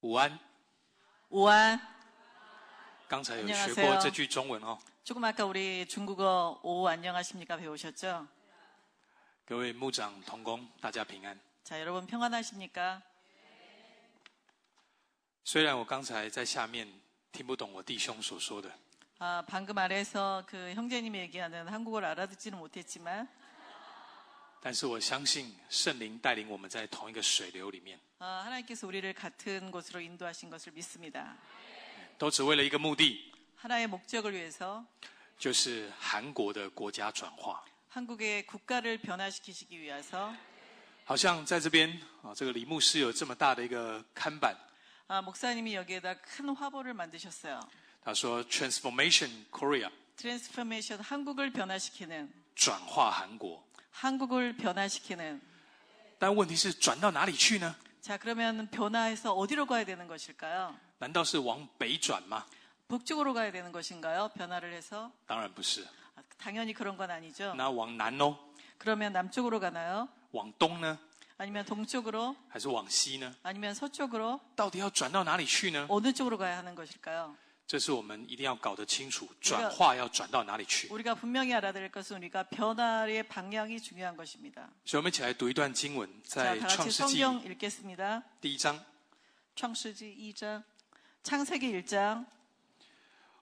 午安，午安。刚才有学过这句中文哦。조금아까우리중국어오안녕하십니까배우셨죠各位牧长同工，大家平安。자여러분평안하십니까虽然我刚才在下面听不懂我弟兄所说的。아방금말해서그형제님의얘기하는한국어를알아듣지는못했지 만， 但是我相信圣灵带领我们在同一个水流里面。 어, 하나님께서 우리를 같은 곳으로 인도하신 것을 믿습니다. 都只为了一个目的， 하나의 목적을 위해서 就是韩国的国家转化。 한국의 국가를 변화시키시기 위해서 好像在这边啊，这个李牧师有这么大的一个看板， 어, 그 아, 목사님이 여기에다 큰 화보를 만드셨어요. 他说 “Transformation Korea” 트랜스포메이션 한국을 변화시키는 转化韩国， 한국을 변화시키는 但问题是转到哪里去呢？ 자, 그러면 변화해서 어디로 가야 되는 것일까요? 难道是往北转吗? 북쪽으로 가야 되는 것인가요? 변화를 해서? 当然不是. 아, 당연히 그런 건 아니죠. 那往南呢? 그러면 남쪽으로 가나요? 往东呢? 아니면 동쪽으로? 还是往西呢? 아니면 서쪽으로? 到底要转到哪里去呢? 어느 쪽으로 가야 하는 것일까요? 这是我们一定要搞得清楚，转化要转到哪里去。所以我们一起来读一段经文，在创世纪。성경읽겠습니다第一章，창세기一장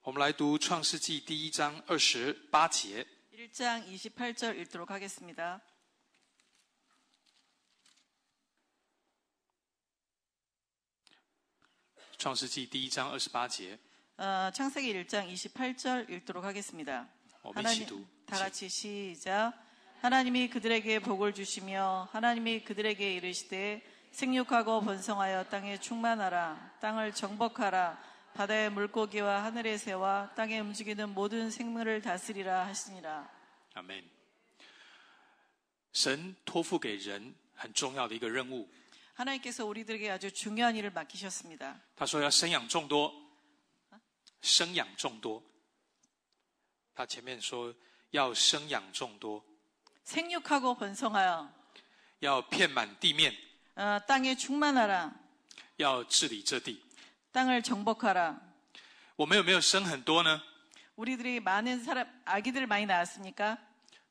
我们来读《创世纪》第一章二十八节。1장28절읽도록하겠습니다创世纪第一章二十八节。 어, 창세기 1장 28절 읽도록 하겠습니다. 어, 하나님, 다 같이 시작. 하나님이 그들에게 복을 주시며 하나님이 그들에게 이르시되 생육하고 번성하여 땅에 충만하라 땅을 정복하라 바다의 물고기와 하늘의 새와 땅에 움직이는 모든 생물을 다스리라 하시니라. 아멘. 神托付给人很重要的一个任务。하나님께서 우리들에게 아주 중요한 일을 맡기셨습니다. 他说要生养众多。生养众多，他前面说要生养众多，생육하고번성하 여， 要遍满地面，땅에충만하 라， 要治理这地，땅을정복하 라。 我们有没有生很多呢？우리들이많은사람아기들을많이낳았습니 까？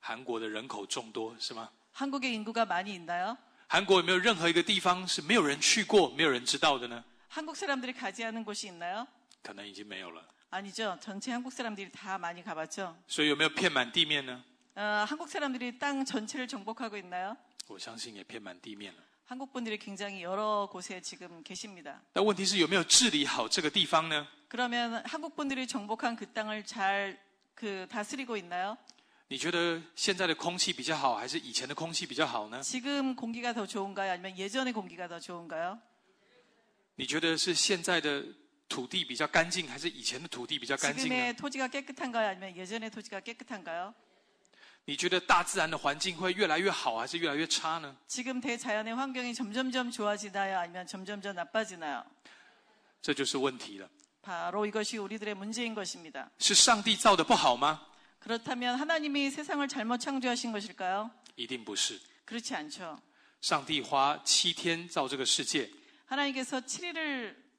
韩国的人口众多是吗？한국의인구가많이있나 요？ 韩国有没有任何一个地方是没有人去过、没有人知道的呢？한국사람들이가지않은곳이있나 요？ 可能已经没有了。 아니죠. 전체 한국 사람들이 다 많이 가봤죠. 所以有没有遍满地面呢？ 어, 한국 사람들이 땅 전체를 정복하고 있나요? 我相信也遍满地面了。 한국 분들이 굉장히 여러 곳에 지금 계십니다. 但问题是有没有治理好这个地方呢？ 그러면 한국 분들이 정복한 그 땅을 잘 그 다스리고 있나요? 你觉得现在的空气比较好，还是以前的空气比较好呢？ 지금 공기가 더 좋은가요? 아니면 예전의 공기가 더 좋은가요? 你觉得是现在的土地比较干净，还是以前的土地比较干净呢？지금의토지가깨끗한가요아니면예전의토지가깨끗한가 요？ 你觉得大自然的环境会越来越好，还是越来越差呢？지금대자연의환경이점점점좋아지나요아니면점점점나빠지나 요？ 这就是问题了。바로이것이우리들의문제인것입니 다。 是上帝造的不好吗？그렇다면하나님이세상을잘못창조하신것일까 요？ 一定不是。그렇지않 죠？ 上帝花七天造这个世界。하나님께서칠일을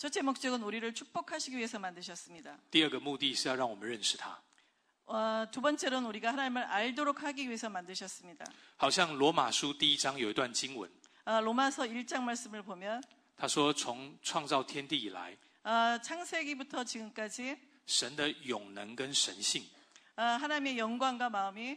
첫째 목적은 우리를 축복하시기 위해서 만드셨습니다. 第二个目두번째는 우리가 하나님을 알도록 하기 위해서 만드셨습니다. 好像罗马书第一章有一段经文。 아, 로마서 1장 말씀을 보면 他说从创造天地以来 아, 창세기부터 지금까지 神的永能跟神性 아, 하나님의 영광과 마음이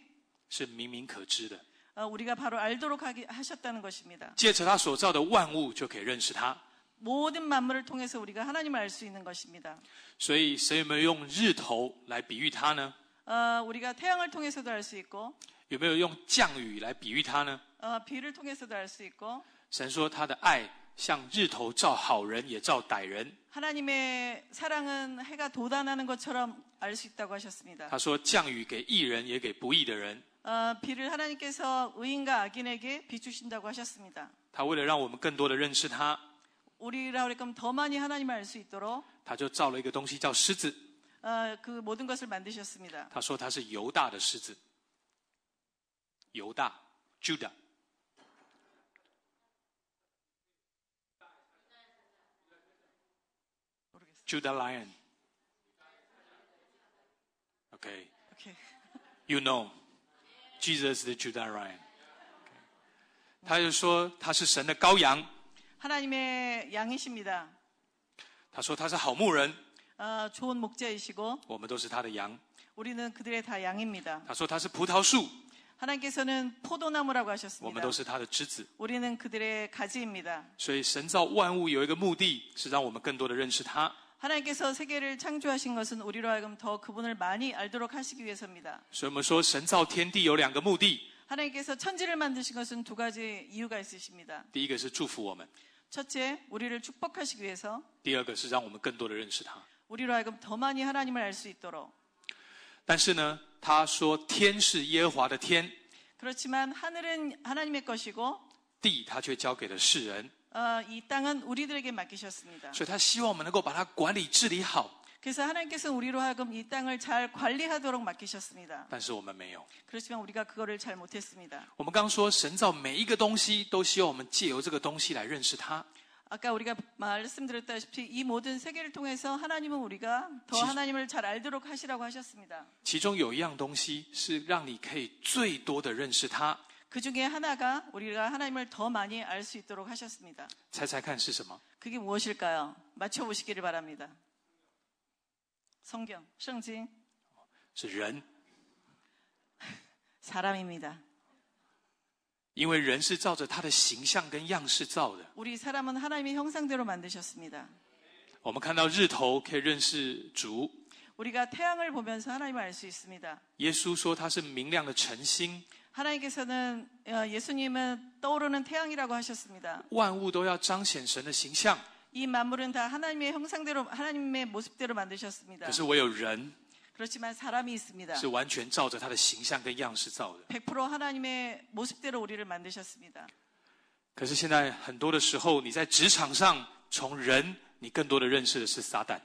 是明明可知的。 아, 우리가 바로 알도록 하기, 하셨다는 것입니다. 借着他所造的万物就可以认识他。 모든 만물을 통해서 우리가 하나님을 알 수 있는 것입니다. 所以谁有没有用日头来比喻它呢? 어, 우리가 태양을 통해서도 알 수 있고 有没有用降雨来比喻它呢? 어, 비를 통해서도 알 수 있고 神说他的爱像日头照好人也照歹人。 하나님의 사랑은 해가 돋아나는 것처럼 알 수 있다고 하셨습니다. 他说降雨给义人也给不义的人。 어, 비를 하나님께서 의인과 악인에게 비추신다고 하셨습니다. 他为了让我们更多的认识他。 우리라 그럴까 더 많이 하나님을 알 수 있도록 他就造了一个东西叫狮子. 어, 그 모든 것을 만드셨습니다. 他说他是犹大的狮子.犹大, Judah. Judah lion. Okay. Okay. You know, Jesus the Judah lion. Okay. 他就说他是神的羔羊。 하나님의 양이십니다. 他说他是好牧人. 어, 좋은 목자이시고 我们都是他的羊. 우리는 그들의 다 양입니다. 他说他是葡萄树. 하나님께서는 포도나무라고 하셨습니다. 我们都是他的枝子. 우리는 그들의 가지입니다. 所以神造万物有一个目的，是让我们更多的认识他。 하나님께서 세계를 창조하신 것은 우리로 하여금 더 그분을 많이 알도록 하시기 위해서입니다. 所以我们说神造天地有两个目的。 하나님께서 천지를 만드신 것은 두 가지 이유가 있으십니다. 第一个是祝福我们 첫째, 우리를 축복하시기 위해서. 第二个是让我们更多的认识他. 우리로 하여금 더 많이 하나님을 알 수 있도록. 但是呢,他说天是耶和华的天. 그렇지만 하늘은 하나님의 것이고. 地他却交给了世人.이 땅은 우리들에게 맡기셨습니다. 所以他希望我们能够把它管理治理好. 그래서 하나님께서 우리로 하여금 이 땅을 잘 관리하도록 맡기셨습니다. 그렇지만 우리가 그거를 잘 못했습니다. 我们刚说神造每一个东西都希望我们借由这个东西来认识他. 아까 우리가 말씀드렸다시피 이 모든 세계를 통해서 하나님은 우리가 더 하나님을 잘 알도록 하시라고 하셨습니다. 其中有一样东西是让你可以最多的认识他.그 중에 하나가 우리가 하나님을 더 많이 알 수 있도록 하셨습니다. 猜猜看是什么? 그게 무엇일까요? 맞춰 보시기를 바랍니다. 성경, 圣经.是人. 사람입니다. 因为人是照着他的形象跟样式造的。 우리 사람은 하나님의 형상대로 만드셨습니다. 我们看到日头可以认识主。 우리가 태양을 보면서 하나님을 알 수 있습니다. 耶稣说他是明亮的晨星。 하나님께서는 어, 예수님은 떠오르는 태양이라고 하셨습니다. 万物都要彰显神的形象。이 만물은 다 하나님의 형상대로 하나님의 모습대로 만드셨습니다. 可是唯有人 그렇지만 사람이 있습니다. 是完全照着他的形象跟样式造的。100% 하나님의 모습대로 우리를 만드셨습니다. 可是现在很多的时候，你在职场上从人，你更多的认识的是撒旦。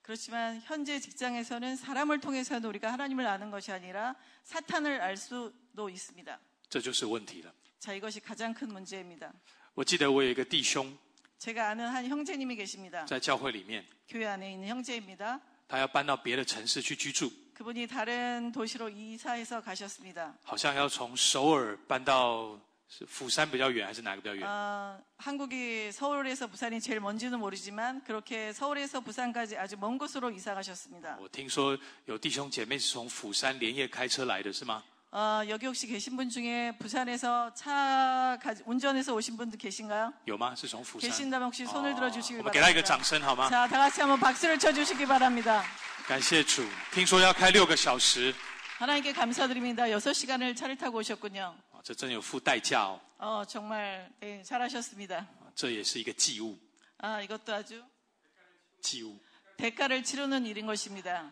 그렇지만 현재 직장에서는 사람을 통해서 우리가 하나님을 아는 것이 아니라 사탄을 알 수도 있습니다. 这就是问题了。자 이것이 가장 큰 문제입니다. 我记得我有一个弟兄。 제가 아는 한 형제님이 계십니다. 在教会里面， 교회 안에 있는 형제입니다. 他要搬到别的城市去居 그분이 다른 도시로 이사해서 가셨습니다. 好像要从首尔搬到釜山比较远还是哪个比较远 아, 한국이 서울에서 부산이 제일 먼지는 모르지만 그렇게 서울에서 부산까지 아주 먼 곳으로 이사 가셨습니다. 我听说有弟兄姐妹是从釜山连夜开车来的，是吗？ 어, 여기 혹시 계신 분 중에 부산에서 차 가, 운전해서 오신 분도 계신가요? 계신다면 혹시 손을 아, 들어 주시기 바랍니다. 자, 다 같이 한번 박수를 쳐 주시기 바랍니다. 하나님께 감사드립니다. 여섯 시간을 차를 타고 오셨군요. 어, 어 정말 네, 잘하셨습니다. 这也是一个祭物. 어, 아, 이것도 아주 祭物. 대가를 치르는 일인 것입니다.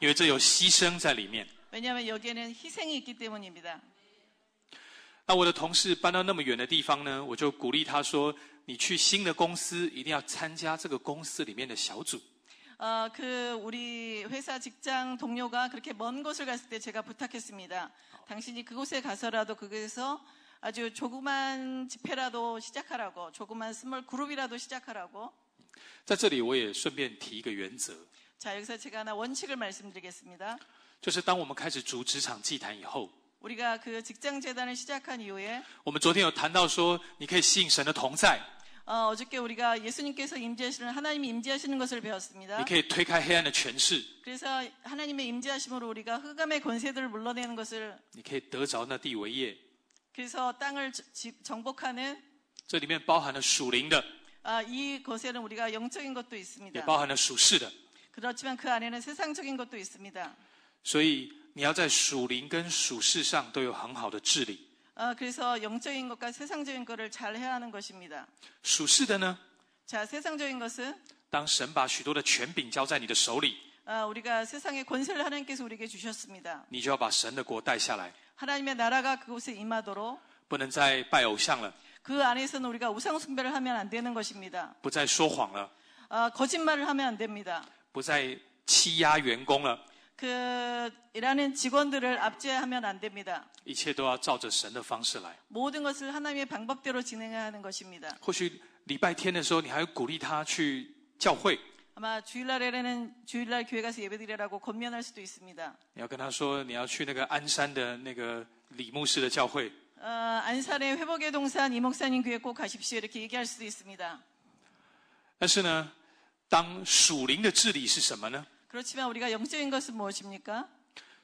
因为这有牺牲在里面. 왜냐하면 여기에는 희생이 있기 때문입니다. 那我的同事搬到那么远的地方呢，我就鼓励他说：“你去新的公司，一定要参加这个公司里面的小组。”呃，그 우리 회사 직장 동료가 그렇게 먼 곳을 갔을 때 제가 부탁했습니다. 당신이 그곳에 가서라도 그곳에서 아주 조그만 집회라도 시작하라고, 조그만 스몰 그룹이라도 시작하라고. 在这里我也顺便提一个原则。 자, 여기서 제가 하나 원칙을 말씀드리겠습니다. 就是当我们开始逐职场祭坛以后，我们昨天有谈到说，你可以吸引神的同在。啊，昨天我们讲到，耶稣基督是神的同在。你可以推开黑暗的权势。所以，神的同在，神的同在，神的同在。你可以得着那地为业。所以，神的同在，神的同在，神的同在。这里面包含了属灵的。啊，这个呢，我们讲到，属灵的。也包含了属世的。但是，这里面也包含了属世的。所以你要在属灵跟属世上都有很好的治理。啊，그래서영적인것과세상적인것을잘해야하는것입니 다。 属世的呢？자세상적인것 은？ 当神把许多的权柄交在你的手里。아우리가세상의권세를하나님께서우리에게주셨습니 다。 你就要把神的国带下来。하나님의나라가그곳에임하도 록。 不能再拜偶像了。그안에서는우리가우상숭배를하면안되는것입니 다。 不再说谎了。아거짓말을하면안됩니 다。 不再欺压员工了。그 일하는 직원들을 압제하면 안 됩니다. 모든 것을 하나님의 방법대로 진행 하는 것입니다. 或许礼拜天的时候你还鼓励他去教会. 아마 주일날에는 주일날 교회 가서 예배드리라고 권면할 수도 있습니다. 你要跟他说你要去那个鞍山的那个李牧师的教会. 어, 안산의 회복의 동산 이 목사님 교회 꼭 가십시오 이렇게 얘기할 수도 있습니다. 但是呢，当属灵的治理是什么呢？ 그렇지만 우리가 영적인 것은 무엇입니까?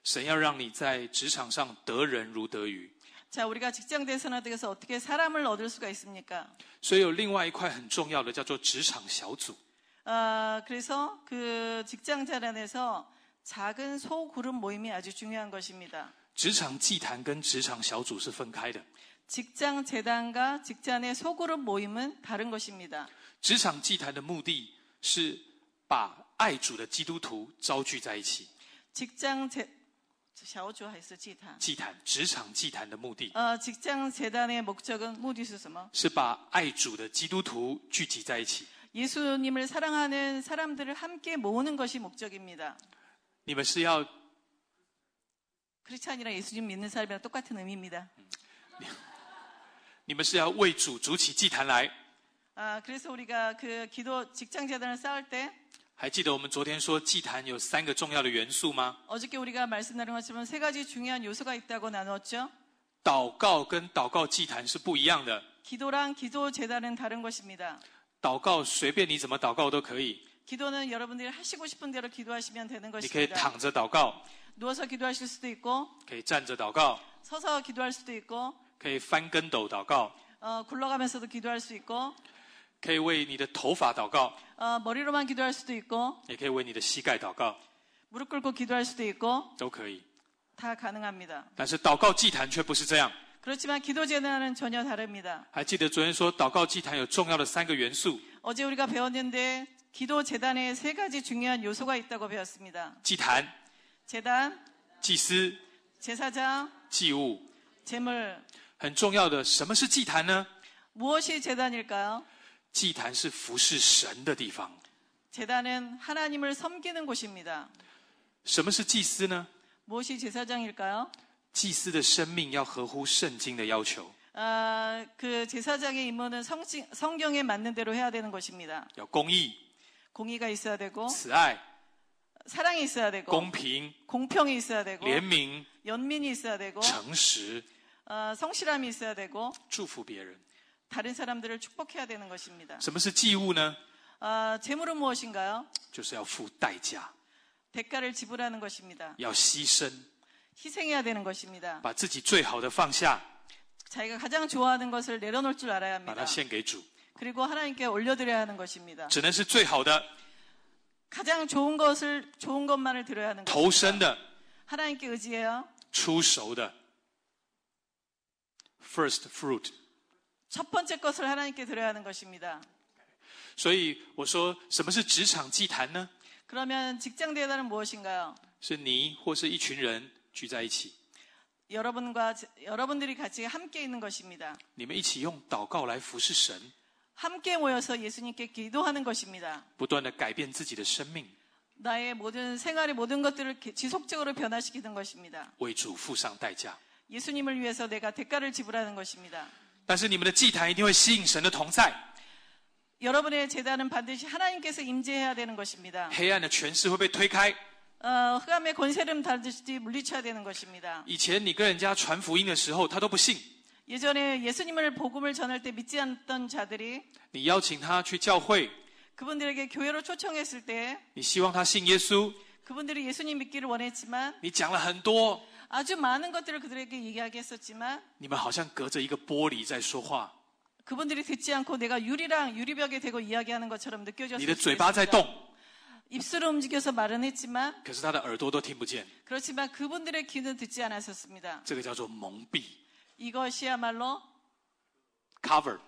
神要让你在职场上得人如得鱼。 자, 우리가 직장 대선화 등에서 어떻게 사람을 얻을 수가 있습니까? 所以有另外一块很重要的叫做职场小组。 아, 그래서 그 직장 자란에서 작은 소그룹 모임이 아주 중요한 것입니다. 职场祭坛跟职场小组是分开的。 직장 재단과 직장의 소그룹 모임은 다른 것입니다. 职场祭坛的目的是把爱主的基督徒招聚在一起。职场祭坛的目的，是把爱主的基督徒聚集在一起。你们是要，基督徒和信耶稣的人是同样的意思。你们是要为主筑起祭坛来。啊，所以，我们去祈祷，职场祭坛的撒的时候。还记得我们昨天说祭坛有三个重要的元素吗？ 어저께 우리가 말씀 나눈 것처럼 세 가지 중요한 요소가 있다고 나누죠祷告跟祷告祭坛是不一样的。 기도랑 기도 재단은 다른 것입니다. 祷告随便你怎么祷告都可以， 기도는 여러분들이 하시고 싶은 대로 기도하시면 되는 것입니다. 躺着祷告， 누워서 기도하실 수도 있고 可以站着祷告， 서서 기도할 수도 있고 可以翻跟斗祷告， 어, 굴러가면서도 기도할 수 있고 可以为你的头发祷告， 어, 머리로만 기도할 수도 있고 也可以为你的膝盖祷告， 무릎 꿇고 기도할 수도 있고 都可以。다 가능합니다. 但是祷告祭坛却不是这样。 그렇지만 기도 제단은 전혀 다릅니다. 还记得昨天说祷告祭坛有重要的三个元素： 어제 우리가 배웠는데 기도 제단에 세 가지 중요한 요소가 있다고 배웠습니다. 祭坛、 제단, 祭司、 제사장, 祭物。 재물. 很重要的，什么是祭坛呢？무엇이 제단일까요? 祭坛是服侍神的地方。제단은하나님을섬기는곳입니다什么是祭司呢？무엇이제사장일까 요？ 祭司的生命要合乎圣经的要求。아그제사장의임무는성지성경에맞는대로해야되는것입니다要公义。공의가있어야되고此爱。사랑이있어야되고公平。공평이있어야되고联名。연민이있어야되고勤实。어성실함이있어야되고祝福别人 다른 사람들을 축복해야 되는 것입니다. 什么是祭物呢? 아, 재물은 무엇인가요? 就是要付代价. 대가를 지불하는 것입니다. 要牺牲. 희생해야 되는 것입니다. 把自己最好的放下. 자기가 가장 좋아하는 것을 내려놓을 줄 알아야 합니다. 把它献给主. 그리고 하나님께 올려드려야 하는 것입니다. 只能是最好的. 가장 좋은 것을 좋은 것만을 드려야 하는 것입니다. 投身的. 하나님께 의지해요. 出手的. First fruit. 첫 번째 것을 하나님께 드려야 하는 것입니다. 所以我说什么是职场祭坛呢? 그러면 직장 대단은 무엇인가요? 是你或是一群人聚在一起. 여러분과 여러분들이 같이 함께 있는 것입니다. 你们一起用祷告来服侍神. 함께 모여서 예수님께 기도하는 것입니다. 不断地改变自己的生命. 나의 모든 생활의 모든 것들을 지속적으로 변화시키는 것입니다. 为主付上代价. 예수님을 위해서 내가 대가를 지불하는 것입니다. 但是你们的祭坛一定会吸引神的同在。 여러분의 재단은 반드시 하나님께서 임재해야 되는 것입니다. 黑暗的权势会被推开。 어, 흑암의 권세를 반드시 물리쳐야 되는 것입니다. 以前你跟人家传福音的时候，他都不信。 예전에 예수님을 복음을 전할 때 믿지 않던 자들이 你邀请他去教会， 그분들에게 교회로 초청했을 때你希望他信耶稣， 그분들이 예수님 믿기를 원했지만 你讲了很多， 아주 많은 것들을 그들에게 얘기하겠었지만 你们好像隔着一个玻璃在说话. 그분들이 듣지 않고 내가 유리랑 유리벽에 대고 이야기하는 것처럼 느껴졌습니다. 입술을 움직여서 말은 했지만 그렇지만 그분들의 귀는 듣지 않았었습니다. 이것이야말로 cover.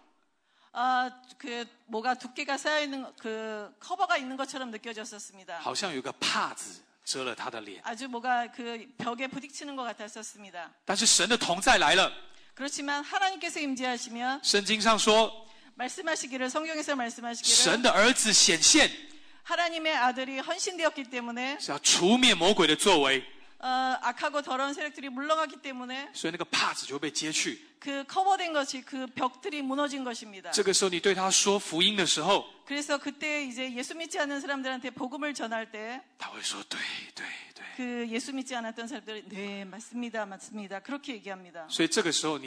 아, 그 뭐가 두께가 쌓여 있는 그 커버가 있는 것처럼 느껴졌었습니다. 好像有个帕子. 아주 뭐가 그 벽에 부딪히는 것 같았었습니다. 但是神的同在来了， 그렇지만 하나님께서 임재하시면 圣经上说， 말씀하시기를 성경에서 神 말씀하시기를 的儿子显现 하나님의 아들이 헌신되었기 때문에 是要除灭魔鬼的作为。 어, 악하고 더러운 세력들이 물러갔기 때문에 그 커버된 것이 그 벽들이 무너진 것입니다. 그래서 그때 이제 예수 믿지 않는 사람들한테 복음을 전할 때그 예수 믿지 않았던 사람들이 네 맞습니다 맞습니다 그렇게 얘기합니다. 所以这个时候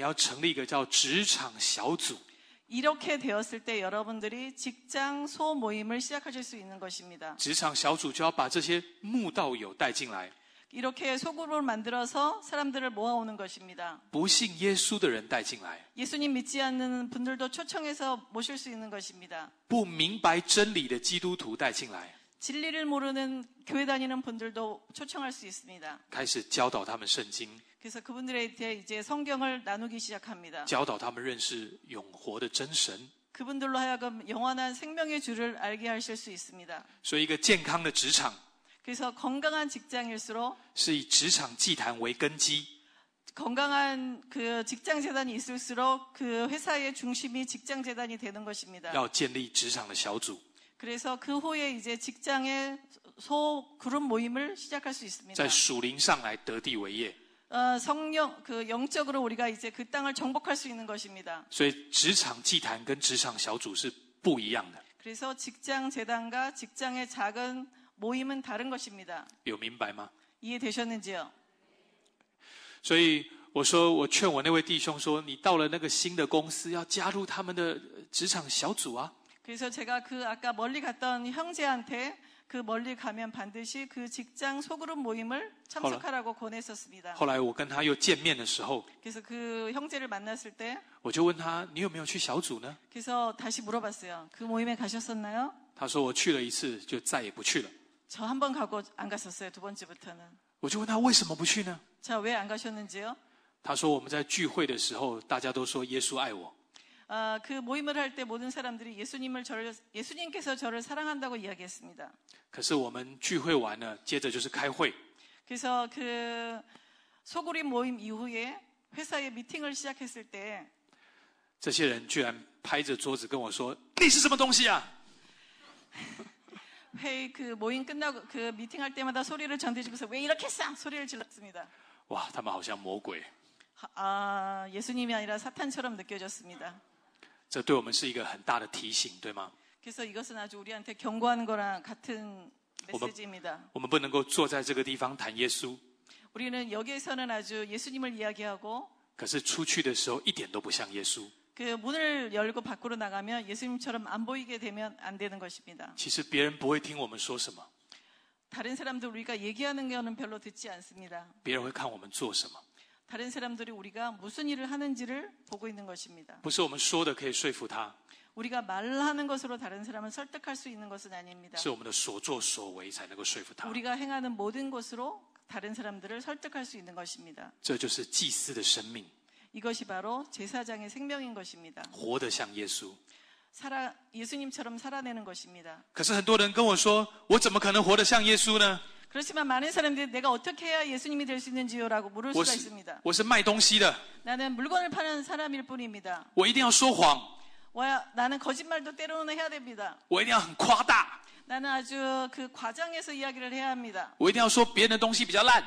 이렇게 되었을 때 여러분들이 직장 소모임을 시작하실 수 있는 것입니다. 직장小组就要把这些慕道友带进来。 이렇게 소굴을 만들어서 사람들을 모아오는 것입니다. 不信耶稣的人带 예수님 믿지 않는 분들도 초청해서 모실 수 있는 것입니다. 不明白真理的基督徒带进来. 진리를 모르는 교회 다니는 분들도 초청할 수 있습니다. 开始教导他们圣经. 그래서 그분들에 대해 이제 성경을 나누기 시작합니다. 教导他们认识永活的真神. 그분들로 하여금 영원한 생명의 주를 알게 하실 수 있습니다. 所以一个健康的职场 그래서 건강한 직장일수록 是以职场祭坛为根基. 건강한 그 직장 재단이 있을수록 그 회사의 중심이 직장 재단이 되는 것입니다. 要建立职场的小组. 그래서 그 후에 이제 직장의 소 그룹 모임을 시작할 수 있습니다. 在属灵上来得地为业. 어, 성령 그 영적으로 우리가 이제 그 땅을 정복할 수 있는 것입니다. 所以职场祭坛跟职场小组是不一样的. 그래서 직장 재단과 직장의 작은 모임은 다른 것입니다. 有明白吗？ 이해되셨는지요? 所以我说，我劝我那位弟兄说，你到了那个新的公司，要加入他们的职场小组啊。 그래서 제가 그 아까 멀리 갔던 형제한테 그 멀리 가면 반드시 그 직장 소그룹 모임을 참석하라고 권했었습니다. 后来我跟他又见面的时候， 그래서 그 형제를 만났을 때我就问他，你有没有去小组呢？ 그래서 다시 물어봤어요. 그 모임에 가셨었나요? 他说我去了一次，就再也不去了。 저한번 가고 안 갔었어요. 두 번째부터는. 我就问他为什么不去呢？ 자, 왜안 가셨는지요? 他说我们在聚会的时候，大家都说耶稣爱我。 아, 그 모임을 할 때 모든 사람들이 예수님을 저를 예수님께서 저를 사랑한다고 이야기했습니다. 可是我们聚会完了，接着就是开会。 그래서 그 소그룹 모임 이후에 회사에 미팅을 시작했을 때这些人居然拍着桌子跟我说：“你是什么东西啊？” 회의 그 모임 끝나고 그 미팅할 때마다 소리를 전해주면서 왜 이렇게 쌍 소리를 질렀습니다. 와, 他们好像魔鬼. 아, 예수님이 아니라 사탄처럼 느껴졌습니다. 这对我们是一个很大的提醒，对吗？ 그래서 이것은 아주 우리한테 경고하는 거랑 같은 메시지입니다. 我们不能够坐在这个地方谈耶稣. 우리는 여기에서는 아주 예수님을 이야기하고 可是出去的时候一点都不像耶稣。그 문을 열고 밖으로 나가면 예수님처럼 안 보이게 되면 안 되는 것입니다. 其实 다른 사람들 우리가 얘기하는 거는 별로 듣지 않습니다. 다른 사람들이 우리가 무슨 일을 하는지를 보고 있는 것입니다. 不是我们说的可以说服他. 우리가 말하는 것으로 다른 사람을 설득할 수 있는 것은 아닙니다. 是我们的所作所为才能够说服他. 우리가 행하는 모든 것으로 다른 사람들을 설득할 수 있는 것입니다. 这就是祭司的生命. 이것이 바로 제사장의 생명인 것입니다. 活得像耶稣。 살아 예수님처럼 살아내는 것입니다. 可是很多人跟我说，我怎么可能活得像耶稣呢？ 그렇지만 많은 사람들이 내가 어떻게 해야 예수님이 될 수 있는지요라고 물을 수가 있습니다. 我是卖东西的， 나는 물건을 파는 사람일 뿐입니다. 我一定要说谎， 와, 나는 거짓말도 때로는 해야 됩니다. 我一定要很夸大， 나는 아주 그 과장해서 이야기를 해야 합니다. 我一定要说别人的东西比较烂，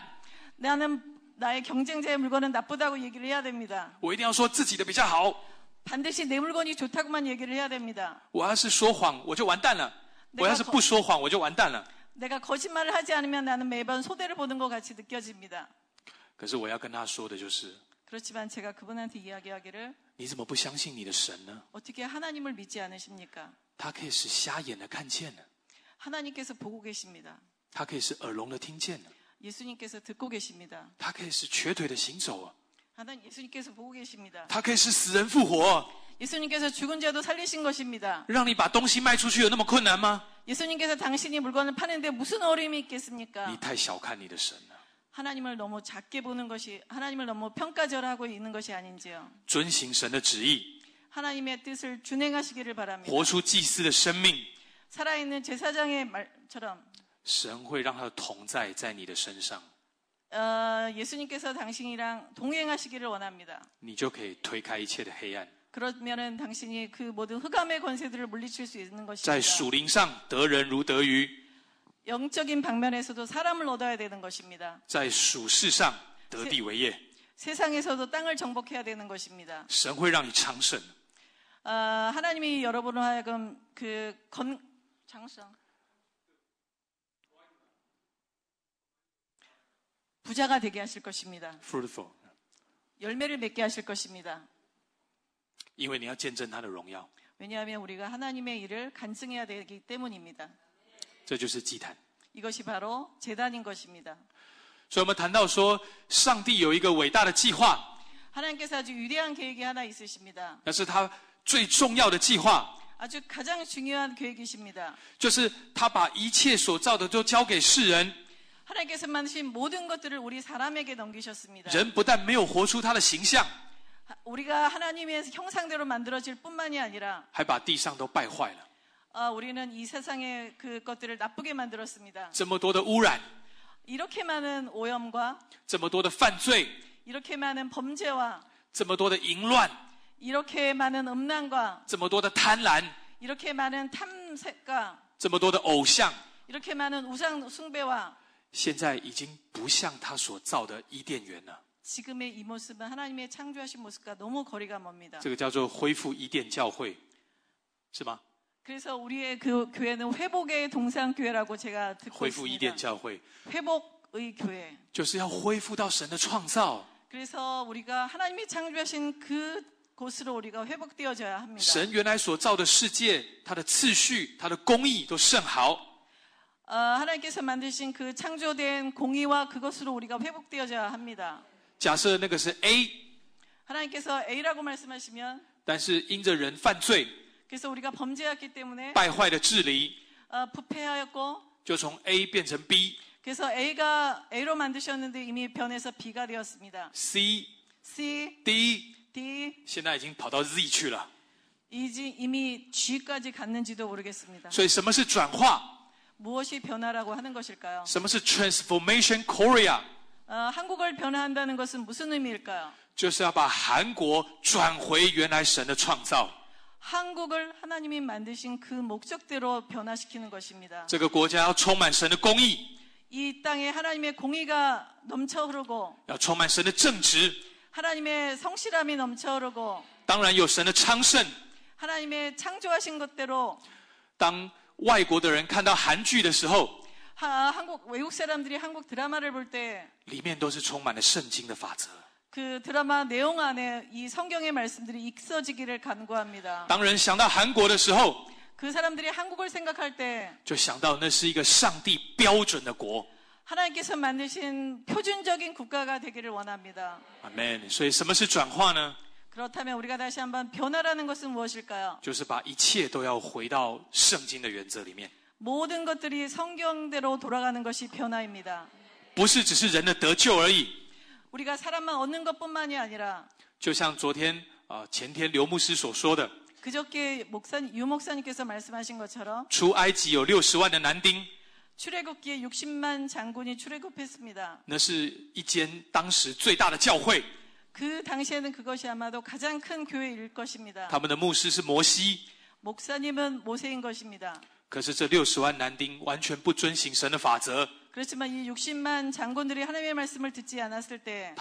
나는 나의 경쟁자의 물건은 나쁘다고 얘기를 해야 됩니다. 我一定要说自己的比较好。 반드시 내 물건이 좋다고만 얘기를 해야 됩니다. 我要是说谎，我就完蛋了。我要是不说谎，我就完蛋了。 내가 거짓말을 하지 않으면 나는 매번 소대를 보는 것 같이 느껴집니다. 可是我要跟他说的就是, 그렇지만 제가 그분한테 이야기하기를 你怎么不相信你的神呢? 어떻게 하나님을 믿지 않으십니까? 他可以使瞎眼的看见. 하나님께서 보고 계십니다. 他可以使耳聋的听见. 예수님께서 듣고 계십니다. 他可以使瘸腿的行走， 하나님 예수님께서 보고 계십니다. 他可以使死人复活。 예수님께서 죽은 자도 살리신 것입니다. 让你把东西卖出去有那么困难吗？ 예수님께서 당신이 물건을 파는데 무슨 어려움이 你 있겠습니까? 太小看你的神了。 하나님을 너무 작게 보는 것이 하나님을 너무 평가절하고 있는 것이 아닌지요. 遵行神的旨意， 하나님의 뜻을 준행하시기를 바랍니다. 活出祭司的生命，살아있는 제사장의 말처럼 神会让他的同在在你的身上。呃，예수님께서당신이랑동행하시기를원합니 다。 你就可以推开一切的黑暗。그러면은당신이그모든흑암의권세들을물리칠수있는것입니 다。 在树林上得人如得鱼。영적인방면에서도사람을얻어야되는것입니 다。 在属世上得地为业。세상에서도땅을정복해야되는것입니 다。 神会让你昌盛。아하나님이여러분을하여금그건장성 부자가 되게 하실 것입니다. fruitful. 열매를 맺게 하실 것입니다. 왜냐하면 우리가 하나님의 일을 간증해야 되기 때문입니다. 이것이 바로 재단인 것입니다. 하나님께서 아주 위대한 계획이 하나 있으십니다. 아주 가장 중요한 계획이십니다. 就是他把一切所造的都交给世人。 하나님께서 만드신 모든 것들을 우리 사람에게 넘기셨습니다. 人不但没有活出他的形象, 우리가 하나님의 형상대로 만들어질 뿐만이 아니라 还把地上都败坏了. 어, 우리는 이 세상의 그 것들을 나쁘게 만들었습니다. 这么多的污染, 이렇게 많은 오염과 这么多的犯罪, 이렇게 많은 범죄와 这么多的淫乱, 이렇게 많은 음란과 这么多的贪婪, 이렇게 많은 탐색과 这么多的偶像, 이렇게 많은 우상 숭배와 现在已经不像他所造的伊甸园了。지금의이모습은하나님의창조하신모습과너무거리가멉니 다。 这个叫做恢复伊甸教会，是吗？그래서우리의그교회는회복의동상교회라고제가듣고있습니다恢复伊甸教会。회복의교 회。 就是要恢复到神的创造。그래서우리가하나님이창조하신그곳으로우리가회복되어져야합니다神原来所造的世界，它的次序、它的工艺都甚好。 어, 하나님께서 만드신 그 창조된 공의와 그것으로 우리가 회복되어야 합니다. 假设那个是 A. 하나님께서 A라고 말씀하시면 但是因着人犯罪 그래서 우리가 범죄했기 때문에 败坏的治理 어, 부패하였고 就从 A 变成 B. 그래서 A가 A로 만드셨는데 이미 변해서 B가 되었습니다. C, C, D, D 现在已经跑到 Z 去了. 이제 이미 G까지 갔는지도 모르겠습니다. 所以什么是转化? 무엇이 변화라고 하는 것일까요? 什么是 transformation Korea? 어, 한국을 변화한다는 것은 무슨 의미일까요? 就是要把韩国转回原来神的创造。 한국을 하나님이 만드신 그 목적대로 변화시키는 것입니다. 这个国家要充满神的公义。이 땅에 하나님의 공의가 넘쳐 흐르고 要充满神的正直。 하나님의 성실함이 넘쳐 흐르고 当然有 하나님의 창조하신 것대로 外国的人看到韩剧的时候，里面都是充满了圣经的法则。当人想到韩国的时候，就想到那是一个上帝标准的国。阿门。所以，什么是转化呢？ 그렇다면 우리가 다시 한번 변화라는 것은 무엇일까요? 就是把一切都要回到圣经的原则里面. 모든 것들이 성경대로 돌아가는 것이 변화입니다. 不是只是人的得救而已. 우리가 사람만 얻는 것뿐만이 아니라 就像昨天前天刘牧师所说的 그저께 목사 유 목사님께서 말씀하신 것처럼 出埃及有六十万的男丁 출애굽기에 60만 장군이 출애굽했습니다. 那是一间当时最大的教会그 당시에는 그것이 아마도 가장 큰 교회일 것입니다. 목사님은 모세인 것입니다. 그렇지만 이 60만 장군들이 하나님의 말씀을 듣지 않았을 때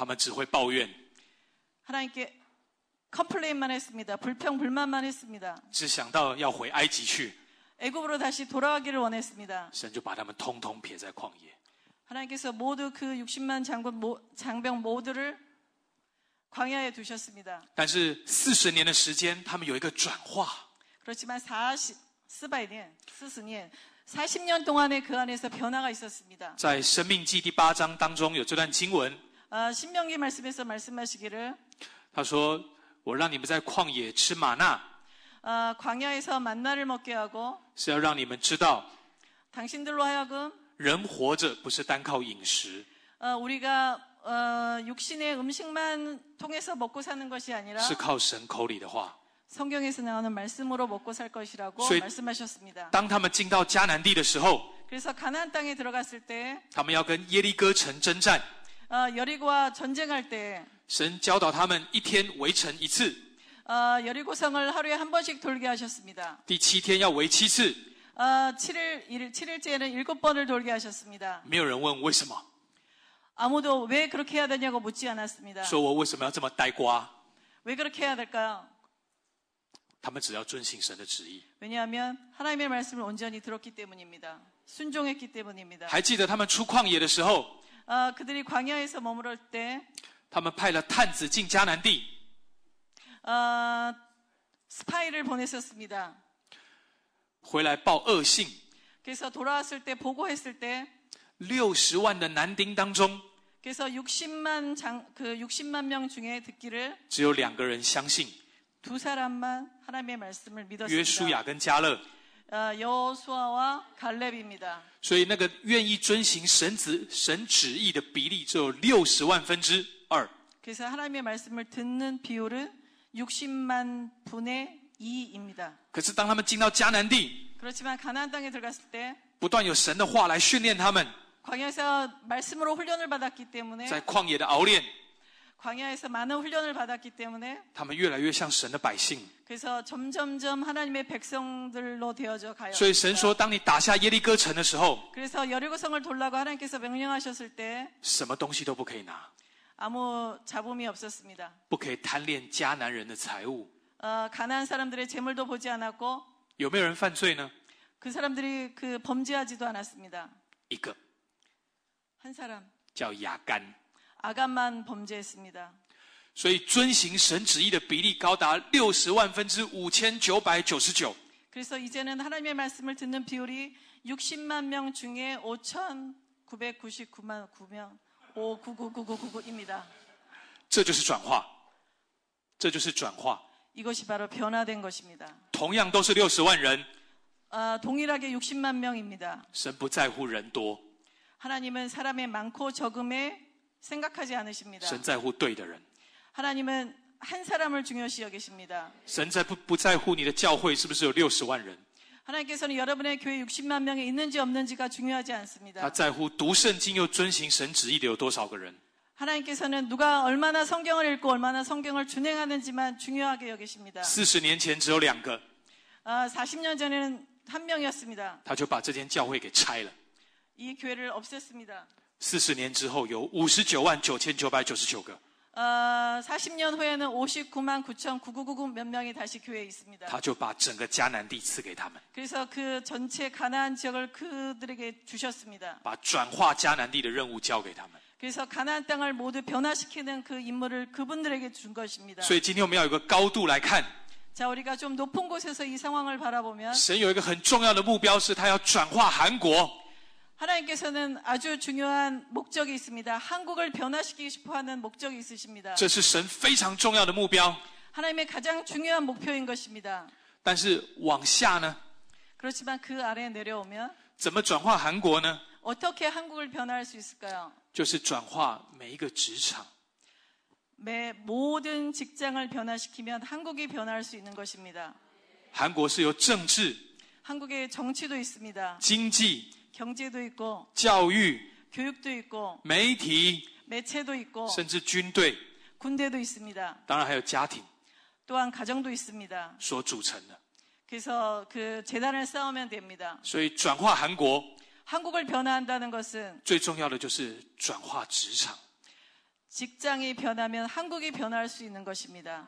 하나님께 컴플레인만 했습니다. 불평 불만만 했습니다. 只想到要 애굽으로 다시 돌아가기를 원했습니다. 하나님께서 모두 그 60만 장군 장병 모두를 광야에 두셨습니다. 但是40年的时间,他们有一个转化. 그렇지만 40 40년, 40년 40년 동안의 그 안에서 변화가 있었습니다. 在生命记第8章当中有这段经文. 아, 신명기 말씀에서 말씀하시기를 他说我让你们在旷野吃玛纳. 아, 광야에서 만나를 먹게 하고 是要让你们知道 당신들로 하여금 人活着不是单靠饮食. 아, 우리가 呃육신의음식만통해서먹고사는것이아니라的话 어, 성경에서 나오는 말씀으로 먹고 살 것이라고 말씀하셨습니다. 当他们进到迦南地的时候, 그래서 가나안 땅에 들어갔을 때, 他们要跟耶利哥城征战. 어, 여리고와 전쟁할 때, 神教导他们一天围城一次. 어, 여리고성을 하루에 한 번씩 돌게 하셨습니다. 第七天要围七次. 어, 7일 7일째에는 7번을 돌게 하셨습니다. 没有人问为什么. 아무도 왜 그렇게 해야 되냐고 묻지 않았습니다. 说我为什么要这么呆瓜?왜 그렇게 해야 될까요? 他们只要遵行神的旨意. 왜냐하면 하나님의 말씀을 온전히 들었기 때문입니다. 순종했기 때문입니다. 还记得他们出旷野的时候, 아, 그들이 광야에서 머무를 때, 他们派了探子进迦南地. 아, 스파이를 보냈었습니다. 回来报恶信. 그래서 돌아왔을 때 보고했을 때六十万的男丁当中，只有两个人相信。约书亚跟加勒。所以那个愿意遵行神旨神旨意的比例只有六十万分之二。可是当他们进到迦南地，不断有神的话来训练他们。 광야에서 말씀으로 훈련을 받았기 때문에 광야에서 많은 훈련을 받았기 때문에 그래서 점점점 하나님의 백성들로 되어져 가요. 所以神说，当你打下耶利哥城的时候， 그래서 여리고성을 돌라고 하나님께서 명령하셨을 때什么东西都不可以拿， 아무 잡음이 없었습니다. 不可以贪恋迦南人的财物。 어, 가난한 사람들의 재물도 보지 않았고 有没有人犯罪呢？그 사람들이 그 범죄하지도 않았습니다. 一个。한 사람 叫亚干。阿干曼범죄했습니다所以遵行神旨意的比例高达六十万分之五千九百九十九。 그래서 이제는 하나님의 말씀을 듣는 비율이 60만 명 중에 5,999만 9명 5999999입니다. 这就是转化.这就是转化. 이것이 바로 변화된 것입니다. 同样都是60万人. 아, 동일하게 60만 명입니다. 神不在乎人多. 하나님은 사람의 많고 적음에 생각하지 않으십니다. 神在乎 하나님은 한 사람을 중요시 여기십니다. 神才不不在乎你的教会是不是有六十万人. 하나님께서는 여러분의 교회 60만 명이 있는지 없는지가 중요하지 않습니다. 他在乎读圣经又遵行神旨意的有多少个人. 하나님께서는 누가 얼마나 성경을 읽고 얼마나 성경을 준행하는지만 중요하게 여기십니다. 40年前只有两个. 아, 40년 전에는 한 명이었습니다. 他就把这间教会给拆了.四十年之后，有五十九万九千九百九十九个。啊，四十年后呢，五十九万九千九百九十九名的，再次教会，있습니 다。 他就把整个迦南地赐给他们。所以，他把转化迦南地的任务交给他们。所以，今天我们要有个高度来看。神有一个很重要的目标，是他要转化韩国。 하나님께서는 아주 중요한 목적이 있습니다. 한국을 변화시키고 싶어 하는 목적이 있으십니다. 这是神非常重要的目标. 하나님의 가장 중요한 목표인 것입니다. 但是往下呢? 그렇지만 그 아래 내려오면 怎么转化韩国呢? 어떻게 한국을 변화할 수 있을까요? 就是转化每一个职场.매 모든 직장을 변화시키면 한국이 변화할 수 있는 것입니다. 한국은有政 한국의 정치도 있습니다. 经济经济도있고教育교육도있고媒体매체도있고甚至军队군대도있습니다当然还有家庭또한가정도있습니다所组成的그래서그재단을쌓으면됩니다所以转化韩国韩国을변화한다는것은最重要的就是转化职场직장이변하면한국이변화할수있는것입니다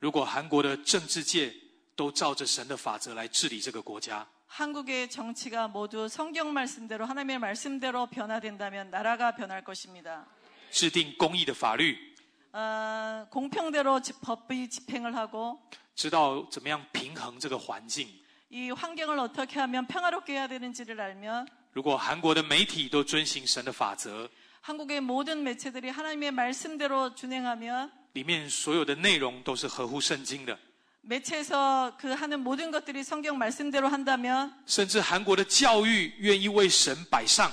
如果韩国的政治界都照着神的法则来治理这个国家。 한국의 정치가 모두 성경 말씀대로 하나님의 말씀대로 변화된다면 나라가 변할 것입니다. 制定公义的法律. 어, 공평대로 법의 집행을 하고 知道怎么样平衡这个环境.이 환경을 어떻게 하면 평화롭게 해야 되는지를 알면 如果韩国的媒体都遵行神的法则, 한국의 모든 매체들이 하나님의 말씀대로 준행하면 里面所有的内容都是合乎圣经的. 매체에서 그 하는 모든 것들이 성경 말씀대로 한다면 甚至韩国的教育愿意为神摆上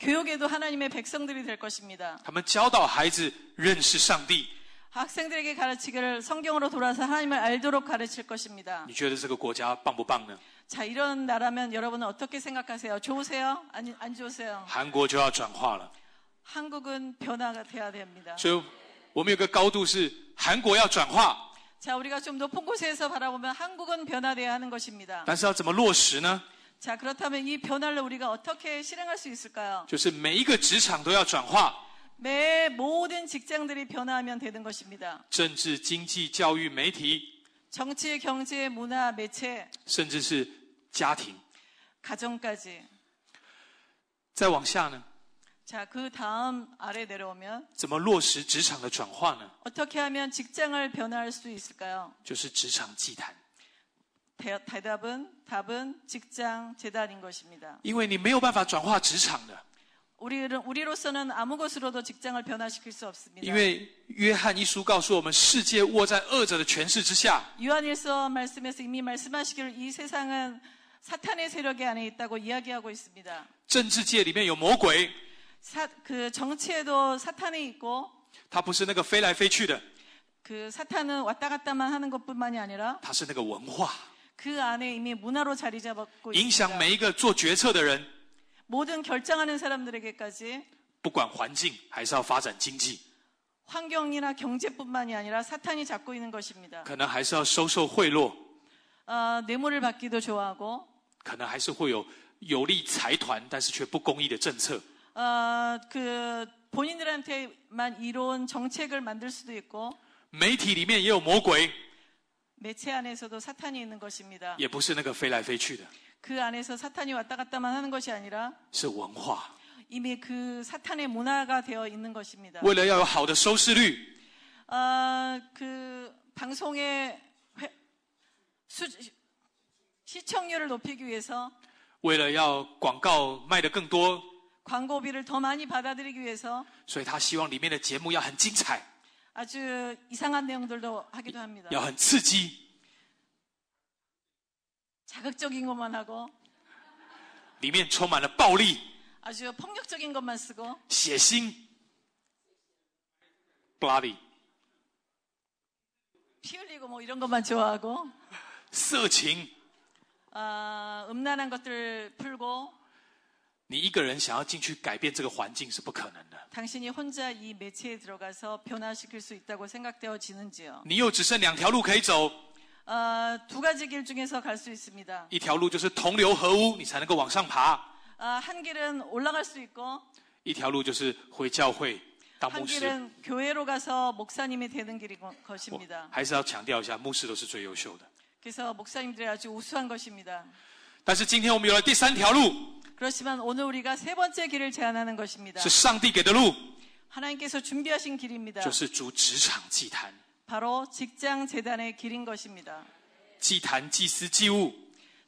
교육에도 하나님의 백성들이 될 것입니다. 他们教导孩子认识上帝 학생들에게 가르치기를 성경으로 돌아서 하나님을 알도록 가르칠 것입니다. 你觉得这个国家棒不棒呢? 자, 이런 나라면 여러분은 어떻게 생각하세요? 좋으세요? 아니, 안 좋으세요? 韩国就要转化了. 한국은 변화가 돼야 됩니다. 所以我们有个高度是韩国要转化자우리가좀높은곳에서바라보면한국은변화돼야하는것입니 다。 但是要怎么落实呢？자그렇다면이변화를우리가어떻게실행할수있을까 요？ 就是每一个职场都要转化。每모든직장들이변화하면되는것입니 다。 政治、经济、教育、媒体。정치경제문화매 체。 甚至是家庭。가정까 지。 再往下呢？ 자, 그 다음 아래 내려오면 怎么落实职场的转化呢? 어떻게 하면 직장을 변화할 수 있을까요? 就是职场祭坛. 대, 답은 답은 직장 재단인 것입니다. 因为你没有办法转化职场的. 우리는 우리로서는 아무것으로도 직장을 변화시킬 수 없습니다. 因为约翰一书告诉我们，世界握在恶者的权势之下. 요한일서 말씀에서 이미 말씀하시기를 이 세상은 사탄의 세력의 안에 있다고 이야기하고 있습니다. 政治界里面有魔鬼. 사, 그 정치에도 사탄이 있고 他不是那个飞来飞去的.그 사탄은 왔다 갔다만 하는 것뿐만이 아니라 他是那个文化.그 안에 이미 문화로 자리 잡았고 影响每一个做决策的人. 모든 결정하는 사람들에게까지. 不管环境还是要发展经济. 환경이나 경제뿐만이 아니라 사탄이 잡고 있는 것입니다. 可能还是要收受贿赂. 어, 뇌물을 받기도 좋아하고. 可能还是会有有利财团，但是却不公义的政策。 어, 그 본인들한테만 이로운 정책을 만들 수도 있고 媒体里面也有魔鬼. 매체 안에서도 사탄이 있는 것입니다. 也不是那个飞来飞去的.그 안에서 사탄이 왔다 갔다만 하는 것이 아니라 是文化. 이미 그 사탄의 문화가 되어 있는 것입니다. 为了要有好的收视率. 어, 그 방송의 회, 수, 시청률을 높이기 위해서 为了要广告卖得更多 광고비를 더 많이 받아들이기 위해서 所以他希望里面的节目要很精彩 아주 이상한 내용들도 하기도 합니다. 要很刺激 자극적인 것만 하고 里面充满了暴力 아주 폭력적인 것만 쓰고 血腥 bloody 피 흘리고 뭐 이런 것만 좋아하고 色情 어, 음란한 것들 풀고 你一个人想要进去改变这个环境是不可能的。你又只剩两条路可以走。一条路就是同流合污，你才能够往上爬。一条路就是回教会当牧师。还是要强调一下，牧师都是最优秀的。但是今天我们有了第三条路。 그렇지만 오늘 우리가 세 번째 길을 제안하는 것입니다. 是上帝给的路. 하나님께서 준비하신 길입니다. 就是主职场祭坛. 바로 직장 재단의 길인 것입니다. 祭坛,祭司,祭物.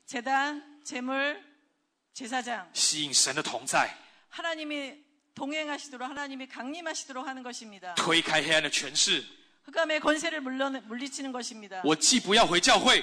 재단, 재물, 제사장. 吸引神的同在. 하나님이 동행하시도록 하나님이 강림하시도록 하는 것입니다. 推开黑暗的权势. 흑암의 권세를 물러, 물리치는 것입니다. 我既不要回教会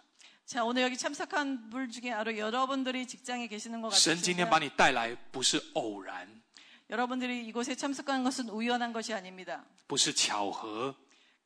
자 오늘 여기 참석한 분 중에 바로 여러분들이 직장에 계시는 것 같습니다. 여러분들이 이곳에 참석한 것은 우연한 것이 아닙니다. 不是巧合.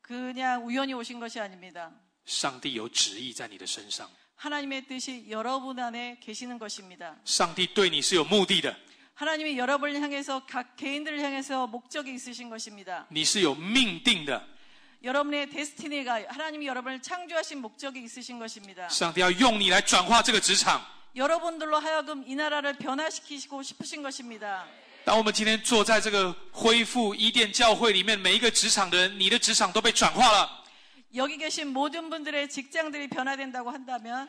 그냥 우연히 오신 것이 아닙니다. 上帝有旨意在你的身上. 하나님의 뜻이 여러분 안에 계시는 것입니다. 上帝对你是有目的的. 하나님이 여러분을 향해서 각 개인들을 향해서 목적이 있으신 것입니다. 你是有命定的. 여러분의 데스티니가 하나님이 여러분을 창조하신 목적이 있으신 것입니다. 上帝要用你来转化这个职场. 여러분들로 하여금 이 나라를 변화시키시고 싶으신 것입니다. 当我们今天坐在这个恢复伊甸教会里面，每一个职场的人，你的职场都被转化了。여기계신모든분들의직장들이변화된다고한다면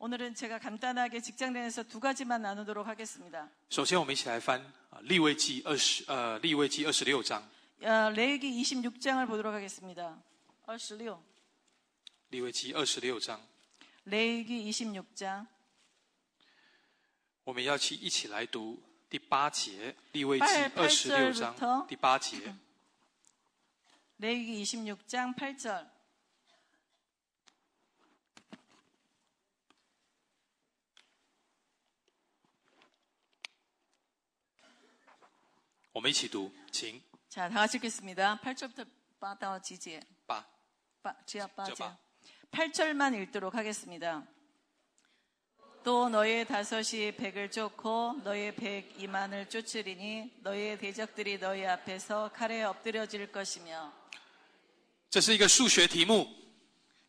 오늘은 제가 간단하게 직장 내에서 두 가지만 나누도록 하겠습니다. 首先我们一起来翻利未记26장 레위기 26장을 보도록 하겠습니다. 26. 리웨지 26장. 레위기 26장. 我们要去一起来读第八节，利未记二十六章第八节。레위기 26장 8절. 我们一起读，请。 자, 다 같이 읽겠습니다. 8절부터 8절 지지. 에빠 8, 지하 8절. 8절만 읽도록 하겠습니다. 또 너의 다섯이 백을 쫓고 너의 백 이만을 쫓으리니 너의 대적들이 너희 앞에서 칼에 엎드려질 것이며. 这是一个数学题目.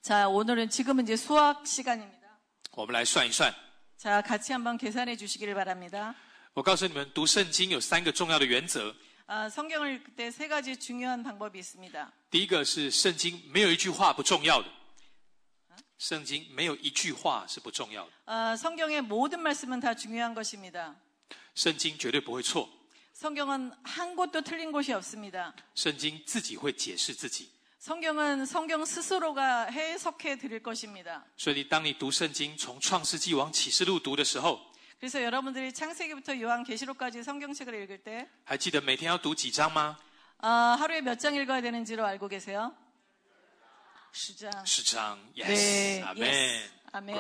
자, 오늘은 지금은 이제 수학 시간입니다. 我们来算一算. 자, 같이 한번 계산해 주시기를 바랍니다. 我告诉你们，读圣经有三个重要的原则。呃，圣经的那三个重要的方法。第一个是圣经没有一句话不重要的，圣经没有一句话是不重要的。呃，圣经的所有的文字都是重要的。圣经绝对不会错。圣经是完全没有错误的。圣经自己会解释自己。圣经是圣经自己会解释自己。所以当你读圣经，从创世纪往启示录读的时候。 그래서 여러분들이 창세기부터 요한계시록까지 성경책을 읽을 때还记 하루에 몇 장 읽어야 되는지로 알고 계세요? 10장. 10장. y e 네. 아멘. y e 아멘.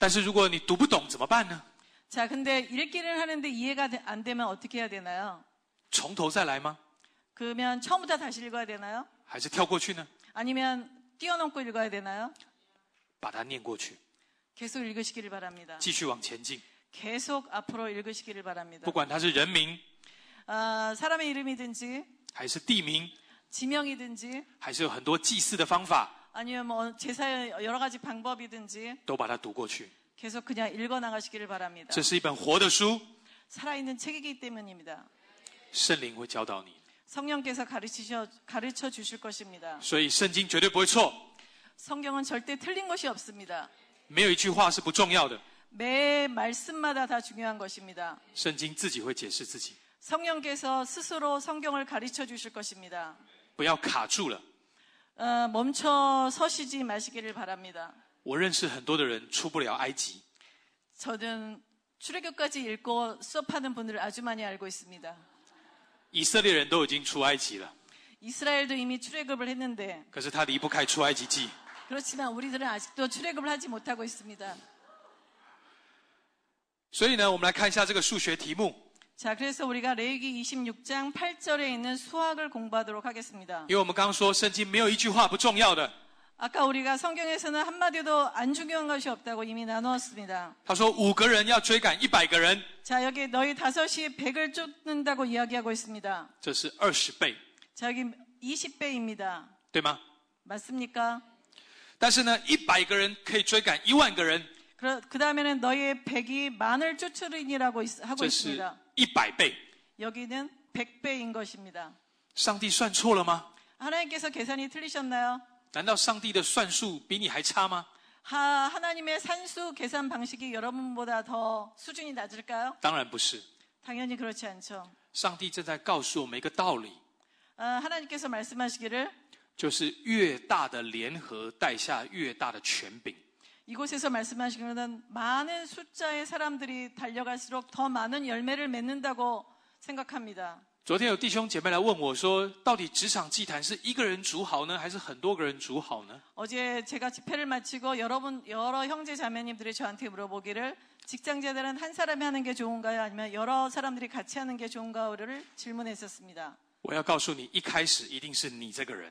Great. 자, 근데 읽기를 하는데 이해가 안 되면 어떻게 해야 되나요? 从头再来吗? 그러면 처음부터 다시 읽어야 되나요? 还是跳过去呢? 아니면 뛰어넘고 읽어야 되나요? 把它念过去. 계속 읽으시기를 바랍니다. 继续往前进， 계속 앞으로 읽으시기를 바랍니다. 不管它是人名 아, 사람의 이름이든지 还是地名， 지명이든지 还是有很多祭祀的方法， 아니면 뭐 제사의 여러 가지 방법이든지 都把它读过去。 계속 그냥 읽어 나가시기를 바랍니다. 这是一本活的书， 살아있는 책이기 때문입니다. 圣灵会教导你， 성령께서 가르치셔, 가르쳐 주실 것입니다. 所以圣经绝对不会错。 성경은 절대 틀린 것이 없습니다. 매有句话是不重要的매 말씀마다 다 중요한 것입니다. 圣经自己会解释自己， 성령께서 스스로 성경을 가르쳐 주실 것입니다. 不要卡住了。 어, 멈춰 서시지 마시기를 바랍니다. 我认识很多的人出不了埃及， 저는 출애굽까지 읽고 수업하는 분들을 아주 많이 알고 있습니다. 以色列人都已经出埃及了， 이스라엘도 이미 출애굽을 했는데 可是他离不开出埃及记。 그렇지만 우리들은 아직도 출애굽을 하지 못하고 있습니다. 所以呢，我们来看一下这个数学题目。 자, 그래서 우리가 레위기 26장 8절에 있는 수학을 공부하도록 하겠습니다. 因为我们刚说圣经没有一句话不重要的。 아까 우리가 성경에서는 한마디도 안 중요한 것이 없다고 이미 나누었습니다. 他说五个人要追赶一百个人。 자, 여기 너희 다섯이 100을 쫓는다고 이야기하고 있습니다. 这是20倍。자, 여기 20배입니다. 对吗？ 맞습니까? 但是呢，一百个人可以追赶一万个人。그그다음에는너희백이만을쫓으리니라고하고있습니다一百倍。여기는백배인것입니다上帝算错了吗？하나님께서계산이틀리셨나 요？ 难道上帝的算术比你还差吗？하하나님의산수계산방식이여러분보다더수준이낮을까 요？ 当然不是。당연히그렇지않죠上帝正在告诉我们一个道理。하나님께서말씀하시기를就是越大的联合，带下越大的权柄。이곳에서말씀하시는것은많은숫자의사람들이달려갈수록더많은열매를맺는다고생각합니 다。 昨天有弟兄姐妹来问我说，到底职场祭坛是一个人主好呢，还是很多个人主好呢？어제제가집회를마치고여러분여러형제자매님들이저한테물어보기를직장제들은한사람이하는게좋은가요아니면여러사람들이같이하는게좋은가요를질문했었습니 다。 我要告诉你，一开始一定是你这个人。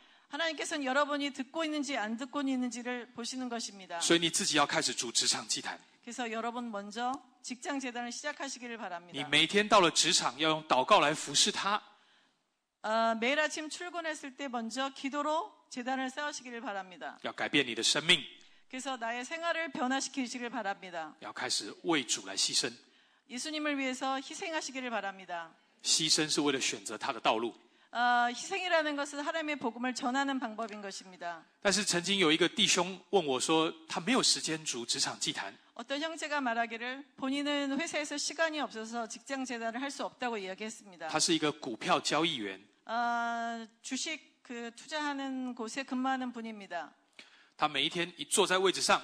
하나님께서는 여러분이 듣고 있는지 안 듣고 있는지를 보시는 것입니다. 그래서 여러분 먼저 직장 재단을 시작하시기를 바랍니다. 你每天到了职场要用祷告来服侍他. 어, 매일 아침 출근했을 때 먼저 기도로 재단을 세우시기를 바랍니다. 要改变你的生命. 그래서 나의 생활을 변화시키시길 바랍니다. 예수님을 위해서 희생하시기를 바랍니다. 牺牲是为了选择他的道路. 희생이라는것은하나님의복음을전하는방법인 것입니다。但是曾经有一个弟兄问我说，他没有时间组职场祭坛。어떤형제가말하기를본인은회사에서시간이없어서직장재단을할 수없다고이야기했습니다他是一个股票交易员。呃，주식그투자하는곳에근무하는분입니다他每一天一坐在位置上。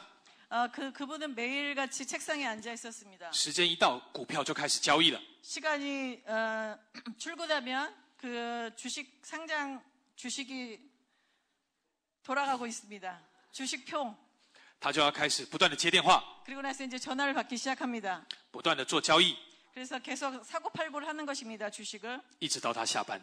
어, 그, 그, 그분은 매일같이 책상에 앉아 있었습니다. 시간이到股票就开始交易了. 시간이 어, 출근하면 그 주식 상장 주식이 돌아가고 있습니다. 주식표. 他就要开始不断的接电话. 그리고 나서 이제 전화를 받기 시작합니다. 不断的做交易. 그래서 계속 사고 팔고를 하는 것입니다. 주식을. 一直到他下班.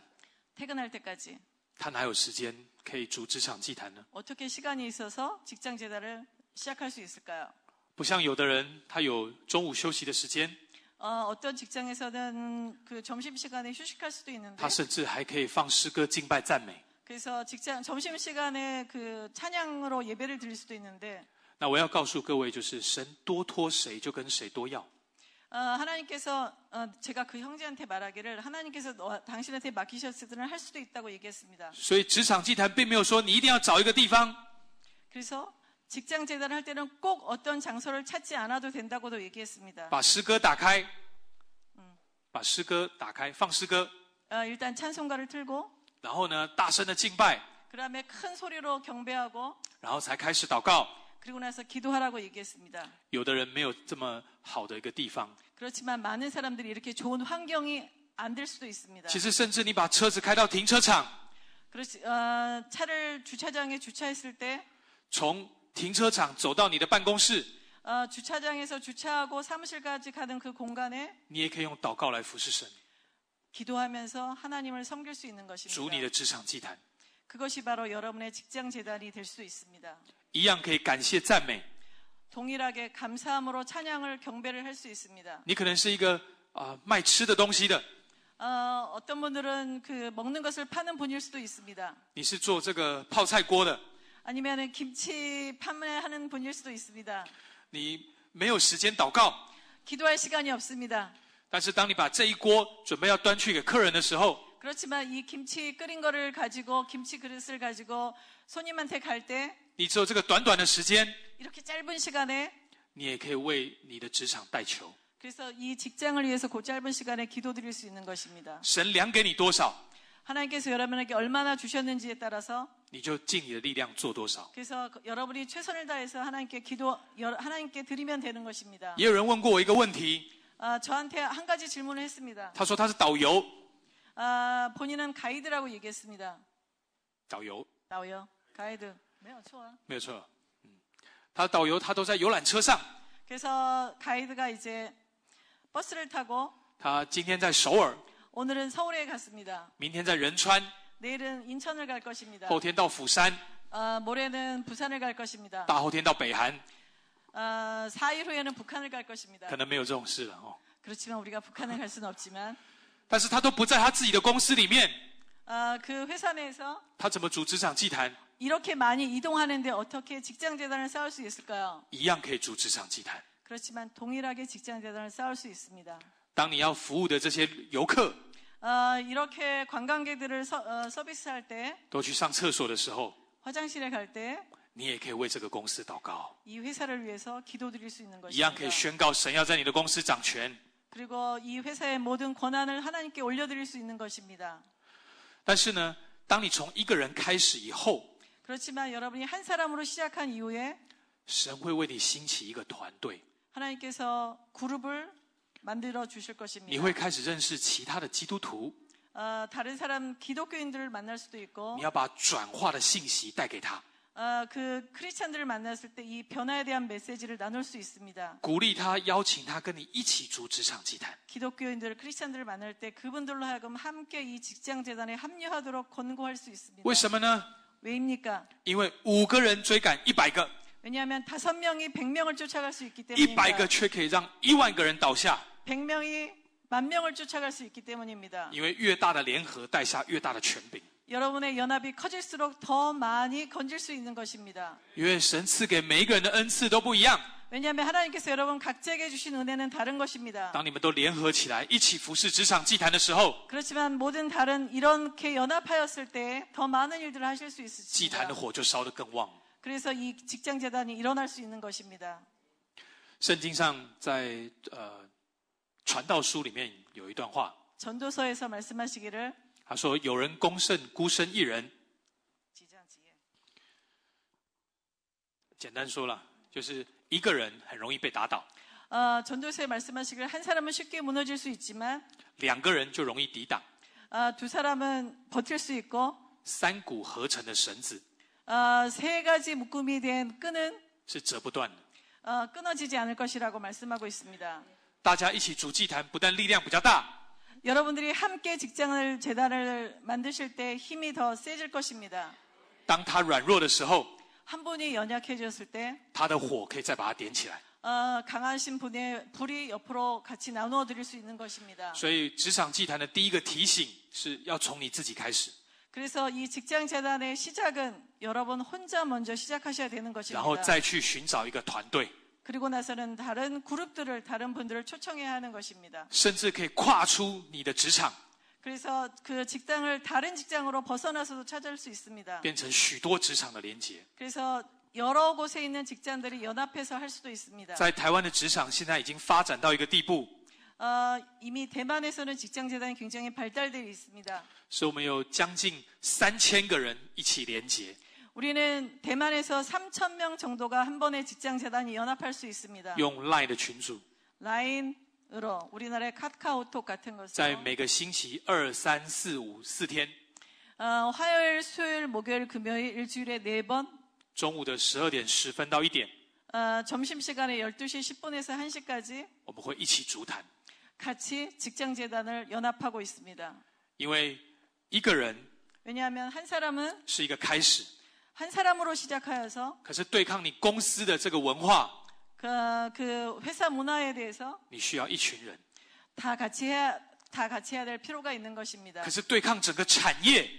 퇴근할 때까지. 他哪有时间可以组职场祭坛呢? 어떻게 시간이 있어서 직장 재단을 시작할 수 있을까요? 不像有的人，他有中午休息的时间。 어, 어떤 직장에서는 그 점심 시간에 휴식할 수도 있는데 그래서 직장 점심 시간에 그 찬양으로 예배를 드릴 수도 있는데 那我要告诉各位，就是神多托谁就跟谁多要。 어, 하나님께서 어, 제가 그 형제한테 말하기를 하나님께서 너, 당신한테 맡기셨으면 할 수도 있다고 얘기했습니다. 그래서 직장 재단을 할 때는 꼭 어떤 장소를 찾지 않아도 된다고도 얘기했습니다. 把诗歌打开.把诗歌打开,放诗歌. 어, 일단 찬송가를 틀고 然后呢,大声的敬拜. 그다음에 큰 소리로 경배하고 然后才开始祷告. 그리고 나서 기도하라고 얘기했습니다. 有的人没有这么好的一个地方. 그렇지만 많은 사람들이 이렇게 좋은 환경이 안 될 수도 있습니다. 其实甚至你把车子开到停车场. 그렇지, 어, 차를 주차장에 주차했을 때. 从停车场走到你的办公室。你也可以用祷告来服侍神。主你的职场祭坛。그것이바로여러분의직장제단이될수있습니 다。 一样可以感谢赞美。동일하게감사함으로찬양을경배를할수있습니 다。 你可能是一个啊卖吃的东西的。어어떤분들은그먹는것을파는분일수도있습니 다。 你是做这个泡菜锅的。 아니면 김치 판매하는 분일 수도 있습니다. 你没有时间祷告. 네, 기도할 시간이 없습니다. 但是当你把这一锅准备要端去给客人的时候, 그렇지만 이 김치 끓인 거를 가지고 김치 그릇을 가지고 손님한테 갈 때, 你只有这个短短的时间, 이렇게 짧은 시간에, 你也可以为你的职场代求. 그래서 이 직장을 위해서 그 짧은 시간에 기도드릴 수 있는 것입니다. 神量给你多少? 하나님께서 여러분에게 얼마나 주셨는지에 따라서 그래서 그 여러분이 최선을 다해서 하나님께 기도 하나님께 드리면 되는 것입니다. 有人问过我一个问题 아, 저한테 한 가지 질문을 했습니다. 他说他是导游. 아, 본인은 가이드라고 얘기했습니다. 导游.导游. 가이드. 没有错啊。没有错。他导游他都在游览车上. 음. 그래서 가이드가 이제 버스를 타고 他今天在首尔. 오늘은 서울에 갔습니다. 明天在仁川， 내일은 인천을 갈 것입니다. 后天到釜山， 아, 모레는 부산을 갈 것입니다. 大后天到北韩， 아, 4일 후에는 북한을 갈 것입니다. 可能没有这种事了哦。 그렇지만 우리가 북한을 갈 수는 없지만 但是他都不在他自己的公司里面， 아, 그 회사 내에서 他怎么组职场祭坛？ 이렇게 많이 이동하는데 어떻게 직장 재단을 쌓을 수 있을까요? 一样可以组职场祭坛。 그렇지만 동일하게 직장 재단을 쌓을 수 있습니다. 当你要服务的这些游客， 어, 이렇게 관광객들을 서, 어, 서비스할 때, 都去上厕所的时候， 화장실에 갈 때, 你也可以为这个公司祷告，이 회사를 위해서 기도드릴 수 있는 것입니样可以宣告神要在你的公司掌权。 그리고 이 회사의 모든 권한을 하나님께 올려드릴 수 있는 것입니다. 但是呢，当你从一个人开始以后， 그렇지만 여러분이 한 사람으로 시작한 이후에 神会为你兴起一个团队， 하나님께서 그룹을 만들어 주실 것입니다. 你会开始认识其他的基督徒。 어, 다른 사람 기독교인들을 만날 수도 있고 你要把转化的信息带给他， 어, 그크리스천들을 만났을 때 이 변화에 대한 메시지를 나눌 수 있습니다. 鼓励他，邀请他跟你一起组职场祭坛。 기독교인들 을크리스천들을 만날 때 그분들로 하여금 함께 이 직장 재단에 합류하도록 권고할 수 있습니다. 为什么呢？ 왜입니까? 因为五个人追赶一百个， 왜냐하면 다섯 명이 백 명을 쫓아갈 수 있기 一 때문입니다. 百个却可以让一万个人倒下。 100명이 만 명을 쫓아갈 수 있기 때문입니다. 因为越大的联合带下越大的权柄。 여러분의 연합이 커질수록 더 많이 건질 수 있는 것입니다. 因为神赐给每一个人的恩赐都不一样。 왜냐하면 하나님께서 여러분 각자에게 주신 은혜는 다른 것입니다. 当你们都联合起来一起服侍职场祭坛的时候, 그렇지만 모든 다른 이렇게 연합하였을 때 더 많은 일들을 하실 수 있습니다. 祭坛的火就烧得更旺. 그래서 이 직장 재단이 일어날 수 있는 것입니다. 圣经上在呃传道书里面有一段话。他说：“有人攻胜，孤身一人。”简单说了，就是一个人很容易被打倒。两个人就容易抵挡。三股合成的绳子是折不断的。的。是折不断的。大家一起煮祭坛，不但力量比较大。여러분들이함께직장을재단을만드실때힘이더세질것입니다当他软弱的时候。한분이연약해졌을때他的火可以再把它点起来。어강하신분의불이옆으로같이나누어드릴수있는것입니다所以职场祭坛的第一个提醒是要从你自己开始。그래서이직장재단의시작은여러분혼자먼저시작하셔야되는것입니다然后再去寻找一个团队。 그리고 나서는 다른 그룹들을 다른 분들을 초청해야 하는 것입니다. 甚至可以跨出你的职场. 그래서 그 직장을 다른 직장으로 벗어나서도 찾을 수 있습니다. 变成许多职场的连接. 그래서 여러 곳에 있는 직장들이 연합해서 할 수도 있습니다. 在台湾的职场现在已经发展到一个地步. 어, 이미 대만에서는 직장 재단이 굉장히 발달되어 있습니다. 그所以我们有将近0 0个人一起连接 우리는 대만에서 3천 명 정도가 한 번에 직장 재단이 연합할 수 있습니다. 用 Line 的群组， 라인으로 우리나라의 카카오톡 같은 것을 在每个星期二、三、四、五四天， 어, 화요일, 수요일, 목요일, 금요일 일주일에 네 번, 中午的十二点十分到一点， 어, 점심시간에 12시 10분에서 1시까지 我们会一起足坛， 같이 직장 재단을 연합하고 있습니다. 因为一个人 왜냐하면 한 사람은 是一个开始，한 사람으로 시작하여서 可是对抗你公司的这个文化 그, 그 회사 문화에 대해서 你需要一群人다 같이 해야 다 같이 해야 될 필요가 있는 것입니다. 可是对抗整个产业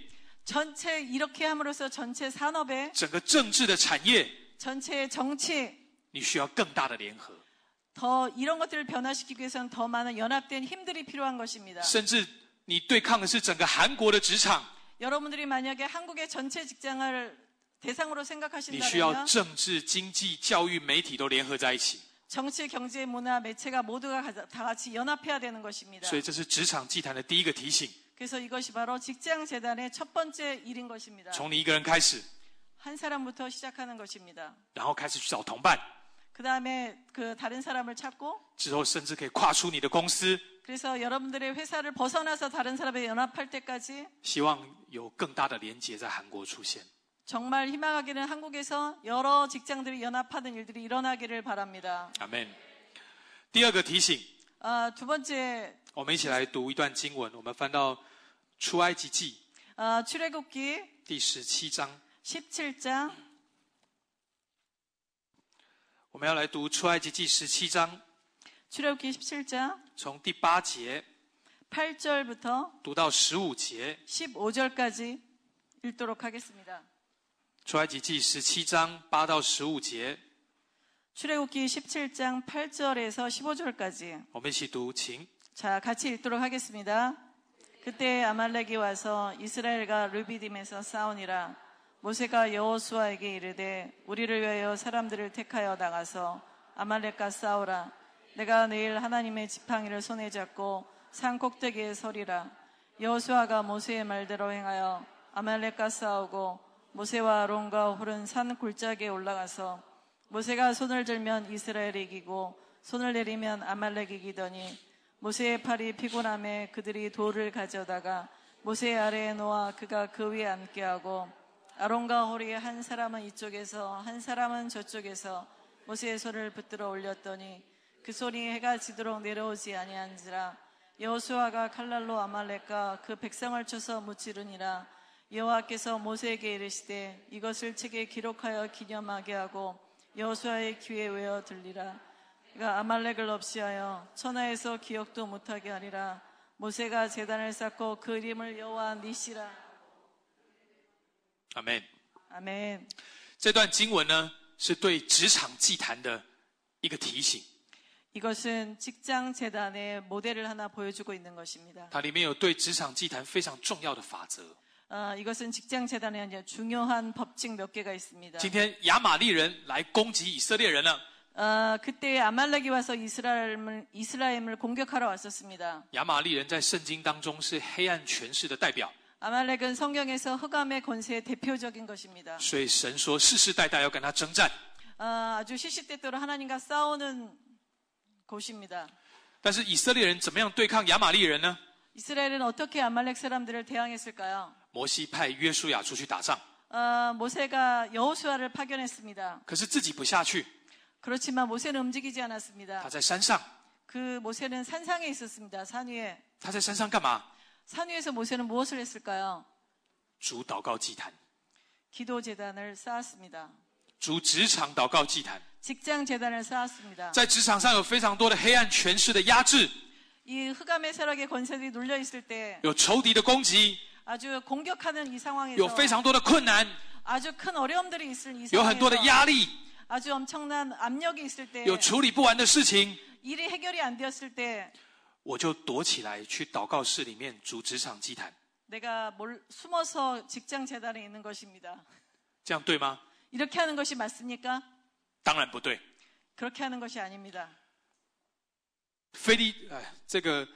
전체 이렇게 함으로써 전체 산업에 整个政治的产业 전체의 정치 你需要更大的联合더 이런 것들을 변화시키기 위해서는 더 많은 연합된 힘들이 필요한 것입니다. 甚至你对抗的是整个韩国的职场 여러분들이 만약에 한국의 전체 직장을 대상으로 생각하신다면 정치, 경제, 문화, 매체가 모두가 다 같이 연합해야 되는 것입니다. 그래서 이것이 바로 직장 재단의 첫 번째 일인 것입니다. 한 사람부터 시작하는 것입니다. 그 다음에 그 다른 사람을 찾고 그래서 여러분들의 회사를 벗어나서 다른 사람에 연합할 때까지 정말 희망하기는 한국에서 여러 직장들이 연합하는 일들이 일어나기를 바랍니다. 아멘. 第二个提醒.두 아, 번째. 我们一起来读一段经文，我们翻到出埃及记。 아, 출애굽기 第十七章。 17장. 我们要来读出埃及记十七章。 출애굽기 17장. 从第八节 8절부터 读到15节 15절까지 읽도록 하겠습니다. 出埃及记 17장 8到十五节 출애굽기 17장 8절에서 15절까지. 자, 같이 읽도록 하겠습니다. 그때 아말렉이 와서 이스라엘과 르비딤에서 싸우니라. 모세가 여호수아에게 이르되 우리를 위하여 사람들을 택하여 나가서 아말렉과 싸우라. 내가 내일 하나님의 지팡이를 손에 잡고 산 꼭대기에 서리라. 여호수아가 모세의 말대로 행하여 아말렉과 싸우고 모세와 아론과 호른 산 골짜기에 올라가서 모세가 손을 들면 이스라엘이 이기고 손을 내리면 아말렉이 이기더니 모세의 팔이 피곤함에 그들이 돌을 가져다가 모세 아래에 놓아 그가 그 위에 앉게 하고 아론과 호리한 사람은 이쪽에서 한 사람은 저쪽에서 모세의 손을 붙들어 올렸더니 그 손이 해가 지도록 내려오지 아니한지라 여호수아가 칼날로 아말렉과 그 백성을 쳐서 무찌르니라 여호와께서 모세에게 이르시되 이것을 책에 기록하여 기념하게 하고 여호수아의 귀에 외어 들리라. 그가 아말렉을 없이하여 천하에서 기억도 못하게 하리라. 모세가 재단을 쌓고 그 이름을 여호와 니시라. 아멘. 아멘. 这段经文呢是对职场祭坛的一个提醒。 이것은 직장 재단의 모델을 하나 보여주고 있는 것입니다. 它里面有对职场祭坛非常重要的法则。 이것은직장재단에중요한법칙몇개가있습니다今天亚玛力人来攻击以色列人了 어, 그때 아말렉이 와서 이스라엘을, 이스라엘을 공격하러 왔었습니다. 아말렉은 성경에서 흑암의 권세의 대표적인 것입니다. 어, 아주 시시때때로 하나님과 싸우는 곳입니다. 但是以色列人怎么样对抗亚玛力人呢？이스라엘은 어떻게 아말렉 사람들을 대항했을까요? 摩西派约书亚出去打仗。呃，摩西가여호수아를파견했습니 다。 可是自己不下去。그렇지만모세는움직이지않았습니다他在山上。그모세는산상에있었습니다山위에他在山上干嘛？山위에서모세는무엇을했을까 요？ 主祷告祭坛。기도제단을쌓았습니다主职场祷告祭坛。직장제단을쌓았습니다在职场上有非常多的黑暗权势的压制。이흑암의세력의권세들이눌려있을때有仇敌的攻击。 아주 공격하는 이 상황에서 有非常 아주 큰 어려움들이 있을 이 상황에서 아주 엄청난 압력이 있을 때有处理 일이 해결이 안 되었을 때 내가 몰, 숨어서 직장 재단에 있는 것입니다. 这样对吗? 이렇게 하는 것이 맞습니까? 当然不 그렇게 하는 것이 아닙니다. 菲利，这个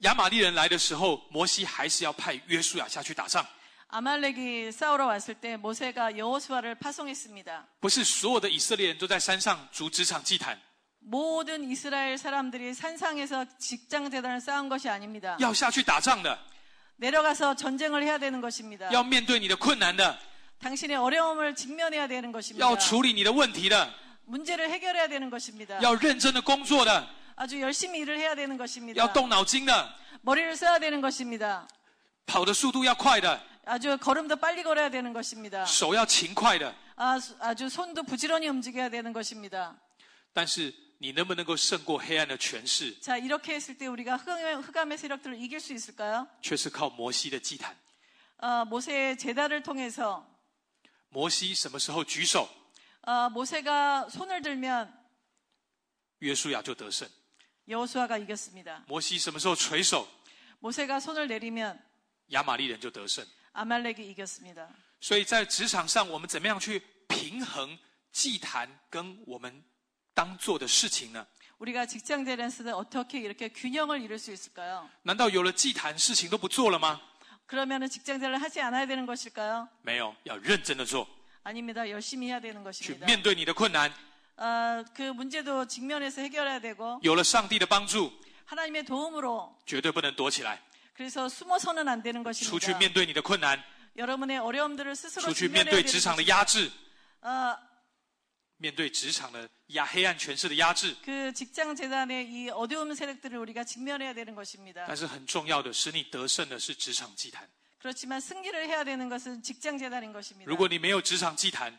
亚玛力人来的时候，摩西还是要派约书亚下去打仗。아말렉이싸우러왔을때모세가여호수아를파송했습니다不是所有的以色列人都在山上筑职场祭坛。모든이스라엘사람들이산상에서직장제단을쌓은것이아닙니다要下去打仗的내려가서전쟁을해야되는것입니다要面对你的困难的당신의어려움을직면해야되는것입니다要处理你的问题的문제를해결해야되는것입니다要认真的工作的 아주 열심히 일을 해야 되는 것입니다. 要动脑筋的。 머리를 써야 되는 것입니다. 跑的速度要快的。 아주 걸음도 빨리 걸어야 되는 것입니다. 手要勤快的。 아, 아주 손도 부지런히 움직여야 되는 것입니다. 但是你能不能够胜过黑暗的权势? 자, 이렇게 했을 때 우리가 흑암의, 흑암의 세력들을 이길 수 있을까요? 却是靠摩西的祭坛. 아, 모세의 제단을 통해서 摩西什么时候举手? 아, 모세가 손을 들면 约书亚就得胜.约书亚赢了。摩西什么时候垂手？摩西把手放下来，亚玛力人就赢了。所以，在职场上，我们怎么样去平衡祭坛跟我们当做的事情呢？我们在职场上要如何平衡呢？难道有了祭坛，事情就不做了吗？没有，要认真地做。去面对你的困难。啊，那问题都直面着解决，要得。有了上帝的帮助。하나님의帮助。绝对不能躲起来。所以，躲起来是不行的。出去面对你的困难。出去面对职场的压制。啊，面对职场的压黑暗权势的压制。那职场祭坛的黑暗势力，我们得面对。但是很重要的，使你得胜的是职场祭坛。但是，如果你没有职场祭坛。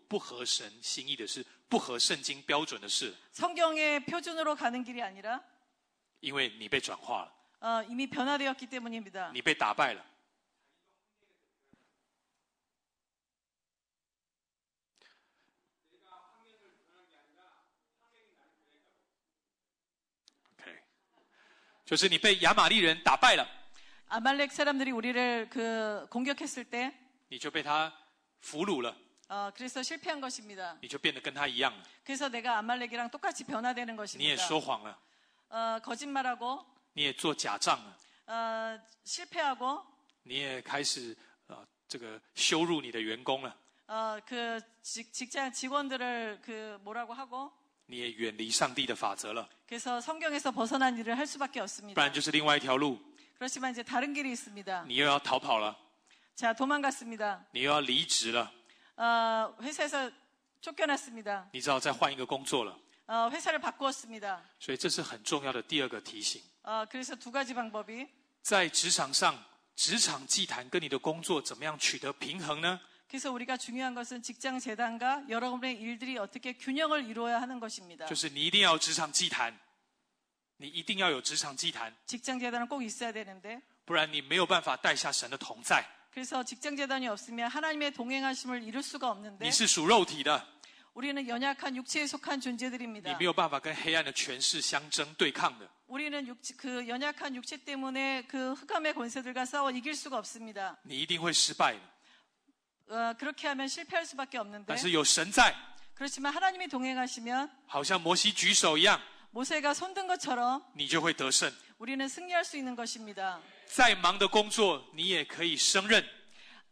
不合神心意的事，不合圣经标准的事。圣经的标准，因为你被转化了。你被打败了。就是你被亚玛力人打败了。玛力你就被他俘虏了。 어, 그래서 실패한 것입니다. 그래서 내가 아말렉이랑 똑같이 변화되는 것입니다. 说谎了， 어, 거짓말하고 你也做假账了， 어, 실패하고 你也开始呃这个羞辱你的员工了， 어, 그 직, 직장 직원들을 그 뭐라고 하고 你也远离上帝的法则了， 그래서 성경에서 벗어난 일을 할 수밖에 不 없습니다. 然就是另外一条路， 그렇지만 이제 다른 길이 있습니다. 你又要逃跑了，자 도망갔습니다. 你又要离职了， 어, 회사에서 쫓겨났습니다. 你知道再换一个工作了。 어, 회사를 바꾸었습니다. 所以这是很重要的第二个提醒。 어, 그래서 두 가지 방법이 在职场上，职场祭坛跟你的工作怎么样取得平衡呢？ 그래서 우리가 중요한 것은 직장 재단과 여러분의 일들이 어떻게 균형을 이루어야 하는 것입니다. 就是你一定要有职场祭坛，你一定要有职场祭坛，직장 재단은 꼭 있어야 되는데 不然你没有办法带下神的同在。 그래서 직장 재단이 없으면 하나님의 동행하심을 이룰 수가 없는데 你是属肉体的， 우리는 연약한 육체에 속한 존재들입니다. 没有办法跟黑暗的权势相争对抗的。 우리는 육체- 그 연약한 육체 때문에 그 흑암의 권세들과 싸워 이길 수가 없습니다. 你一定会失败 어, 그렇게 하면 실패할 수밖에 없는데 但是有神在， 그렇지만 하나님이 동행하시면 好像摩西举手一样， 모세가 손든 것처럼 你就会得胜。 우리는 승리할 수 있는 것입니다. 再忙的工作，你也可以胜任。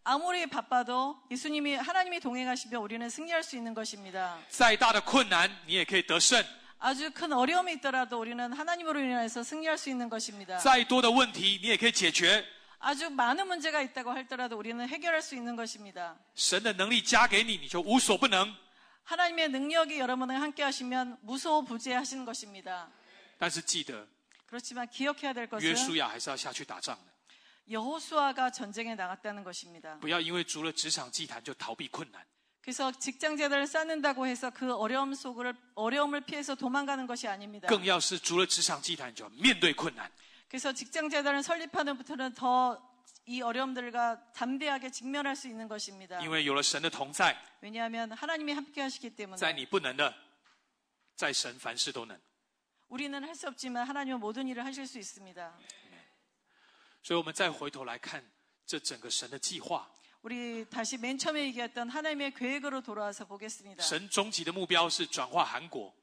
아무리 바빠도 예수님이 하나님이 동행하시면 우리는 승리할 수 있는 것입니다. 再大的困难，你也可以得胜； 아주 큰 어려움이 있더라도 우리는 하나님으로 인해서 승리할 수 있는 것입니다. 再多的问题，你也可以解决。 아주 많은 문제가 있다고 할더라도 우리는 해결할 수 있는 것입니다. 神的能力加给你，你就无所不能。 하나님의 능력이 여러분을 함께 하시면 무소부재하신 것입니다. 但是记得， 그렇지만 기억해야 될 것은 约书亚还是要下去打仗的。 여호수아가 전쟁에 나갔다는 것입니다. 不要因为除了职场祭坛就逃避困难。 그래서 직장 재단을 쌓는다고 해서 그 어려움 속을 어려움을 피해서 도망가는 것이 아닙니다. 更要是除了职场祭坛就要面对困难。 그래서 직장 재단을 설립하는 부터는 더 이 어려움들과 담대하게 직면할 수 있는 것입니다. 因为有了神的同在， 왜냐하면 하나님이 함께 하시기 때문에 在你不能的，在神凡事都能。 우리는 할 수 없지만 하나님은 모든 일을 하실 수 있습니다. 所以我们再回头来看这整个神的计划。 우리 다시 맨 처음에 얘기했던 하나님의 계획으로 돌아와서 보겠습니다. 神终极的目标是转化韩国。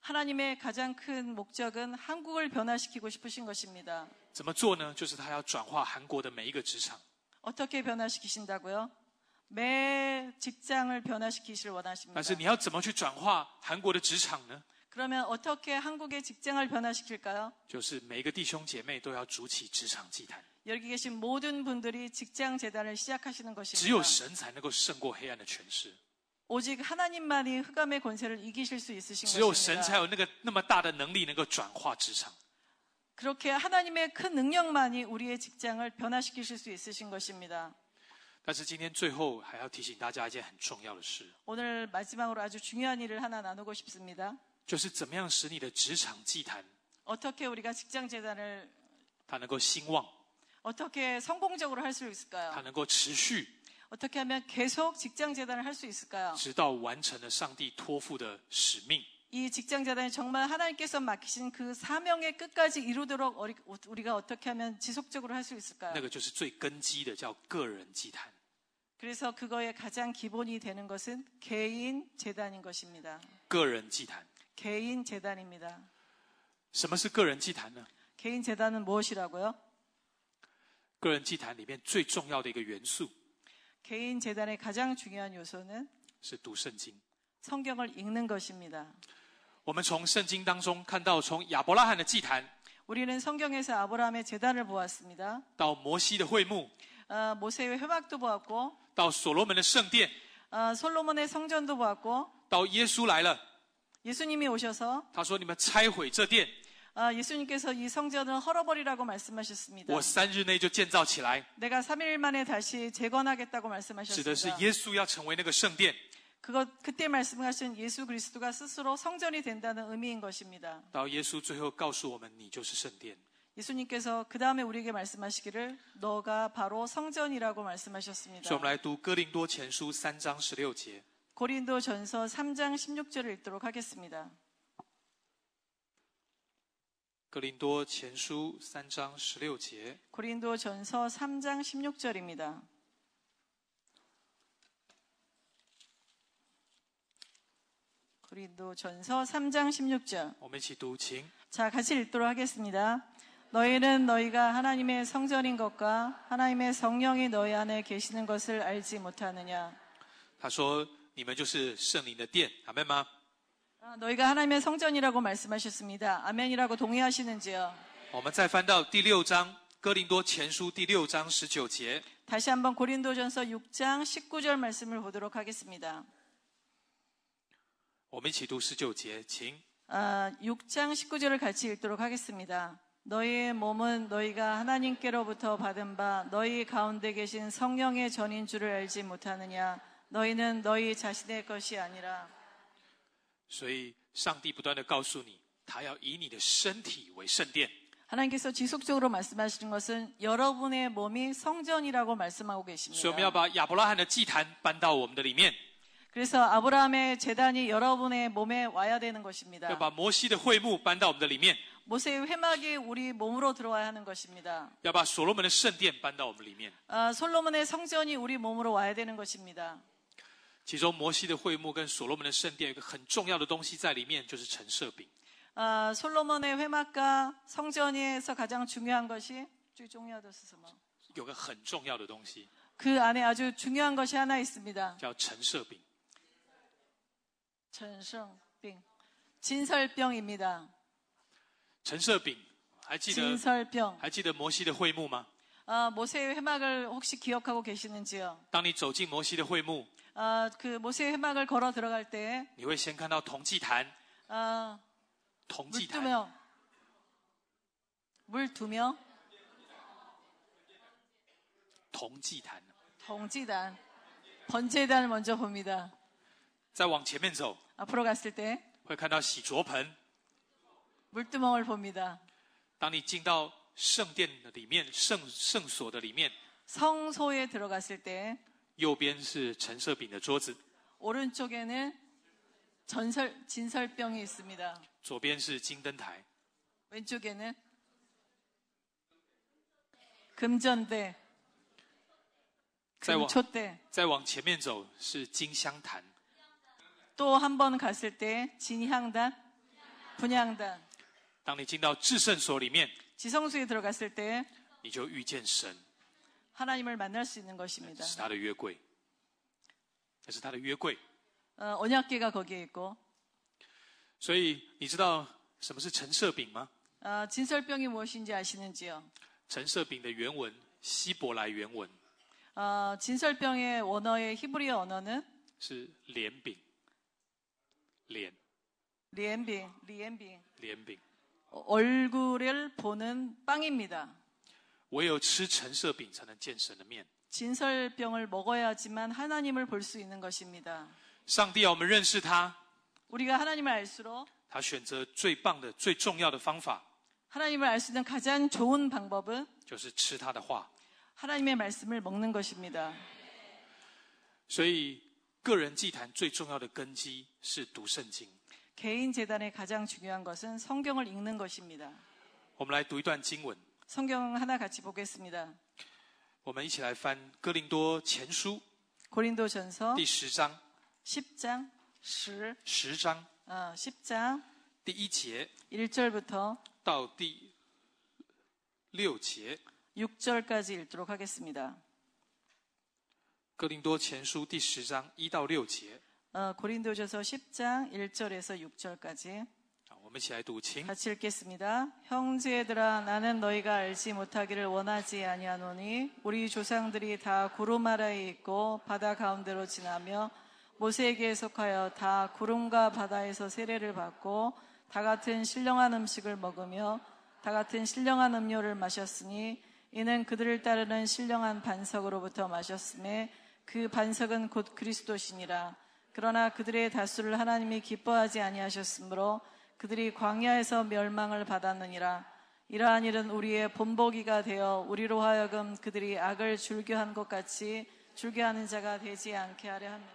하나님의 가장 큰 목적은 한국을 변화시키고 싶으신 것입니다. 怎么做呢?就是他要转化韩国的每一个职场。 어떻게 변화시키신다고요? 매 직장을 변화시키실 원하십니다. 但是你要怎么去转化韩国的职场呢? 그러면 어떻게 한국의 직장을 변화시킬까요? 就是每个弟兄姐妹都要筑起职场祭坛. 여기 계신 모든 분들이 직장 재단을 시작하시는 것입니다. 只有神才能够胜过黑暗的权势. 오직 하나님만이 흑암의 권세를 이기실 수 있으신 것입니다. 只有神才有那个那么大的能力能够转化职场. 그렇게 하나님의 큰 능력만이 우리의 직장을 변화시키실 수 있으신 것입니다. 오늘 마지막으로 아주 중요한 일을 하나 나누고 싶습니다. 就是怎么样使你的职场祭坛，它能够兴旺，它能够持续，直到完成了上帝托付的使命。那个就是最根基的，叫个人祭坛。所以，那个就是最根基的，叫个人祭坛。 개인 재단입니다. 什么是个人祭坛呢? 개인 재단은 무엇이라고요? 个人祭坛里面最重要的一个元素 개인 재단의 가장 중요한 요소는 是读圣经. 성경을 읽는 것입니다. 我们从圣经当中看到，从亚伯拉罕的祭坛 우리는 성경에서 아브라함의 재단을 보았습니다. 到摩西的会幕 모세의 회막도 보았고 到所罗门的圣殿 솔로몬의 성전도 보았고 到耶稣来了 예수님이 오셔서 他说你们拆毁这殿 아, 예수님께서 이 성전을 헐어버리라고 말씀하셨습니다. 我三日内就建造起来. 내가 3일 만에 다시 재건하겠다고 말씀하셨습니다. 指的是耶稣要成为那个圣殿. 그것 그때 말씀하신 예수 그리스도가 스스로 성전이 된다는 의미인 것입니다. 到耶稣最后告诉我们，你就是圣殿。 예수님께서 그 다음에 우리에게 말씀하시기를 너가 바로 성전이라고 말씀하셨습니다. 所以我们来读哥林多前书三章十六节。 고린도 전서 3장 16절을 읽도록 하겠습니다. 고린도 전서 3장 16절. 고린도 전서 3장 16절입니다. 고린도 전서 3장 16절. 자, 같이 읽도록 하겠습니다. 너희는 너희가 하나님의 성전인 것과 하나님의 성령이 너희 안에 계시는 것을 알지 못하느냐. 他说你们就是圣灵的殿，阿门吗？ 아, 너희가 하나님의 성전이라고 말씀하셨습니다. 아멘이라고 동의하시는지요? 我们再翻到第六章《哥林多前书》第六章十九节， 다시 한번 고린도전서 6장 19절 말씀을 보도록 하겠습니다. 我们一起读十九节，请 아, 6장 19절을 같이 읽도록 하겠습니다. 너희의 몸은 너희가 하나님께로부터 받은 바 너희 가운데 계신 성령의 전인 줄을 알지 못하느냐 너희는 너희 자신의 것이 아니라. 所以上帝不断的告诉你，他要以你的身体为圣殿。 하나님께서 지속적으로 말씀하시는 것은 여러분의 몸이 성전이라고 말씀하고 계십니다. 그래서 아브라함의 재단이 여러분의 몸에 와야 되는 것입니다. 모세의 회막이 우리 몸으로 들어와야 하는 것입니다. 솔로몬의 성전이 우리 몸으로 와야 되는 것입니다. 其中，摩西的会幕跟所罗门的圣殿有个很重要的东西在里面，就是陈色饼。呃，所罗门的会幕跟圣殿里，所가장중요한것 이， 最重要的是什么？有个很重要的东西。그안에아주중요한것이하나있습니다叫橙色饼。橙色饼，진色병입니 다。 橙色饼，还记得摩西的会幕吗？아모세의회막혹시기억하고계시는지 요？ 当你走进摩西的会幕。 아, 그 모세의 회막을 걸어 들어갈 때, 你会先看到铜祭坛, 어, 물두 동지단. 물두 명, 동지단. 동지단, 번제단을 먼저 봅니다. 再往前面走， 앞으로 갔을 때会看到洗濯盆。 물두멍을 봅니다. 当你进到圣殿的里面，圣圣所的里面， 성소에 들어갔을 때右边是陈设饼的桌子。오른쪽에는전설진설병이있습니 다。 左边是金灯台。왼쪽에는금전대금촛 대。 再往前面走是金香坛。또한번갔을때진향단분향 단。 当你进到至圣所里面，지성수에들어갔을 때， 你就遇见神。 하나님을 만날 수 있는 것입니다. 어, 언약계가 거기에 있고. 所以你知道什么是橙色饼吗? 어, 진설병이 무엇인지 아시는지요? 橙色饼的原文希伯来原文. 어, 진설병의 원어의 히브리어 언어는 是脸饼,脸.脸饼,脸饼.脸饼. 얼굴을 보는 빵입니다. 唯有吃橙色饼才能见神的面。上帝，色饼，吃橙色他吃橙色饼，吃橙色饼，吃橙色饼，吃橙吃他的话。所以，个人祭坛最重要的根基是读圣经。我们来读一段经文。吃 성경 하나 같이 보겠습니다. 我们一起来翻哥林多前书 고린도전서 第十章 10장 10 10장 어, 10장 第一节 1절부터 到第六节 6절까지 읽도록 하겠습니다.哥林多前书 1 0章1到6节 어, 고린도전서 10장 1절에서 6절까지 같이 읽겠습니다. 형제들아 나는 너희가 알지 못하기를 원하지 아니하노니 우리 조상들이 다 고르마라에 있고 바다 가운데로 지나며 모세에게 속하여 다 구름과 바다에서 세례를 받고 다 같은 신령한 음식을 먹으며 다 같은 신령한 음료를 마셨으니 이는 그들을 따르는 신령한 반석으로부터 마셨음에 그 반석은 곧 그리스도시니라. 그러나 그들의 다수를 하나님이 기뻐하지 아니하셨으므로 그들이 광야에서 멸망을 받았느니라. 이러한 일은 우리의 본보기가 되어 우리로 하여금 그들이 악을 줄교한 것 같이 줄교하는 자가 되지 않게 하려 합니다.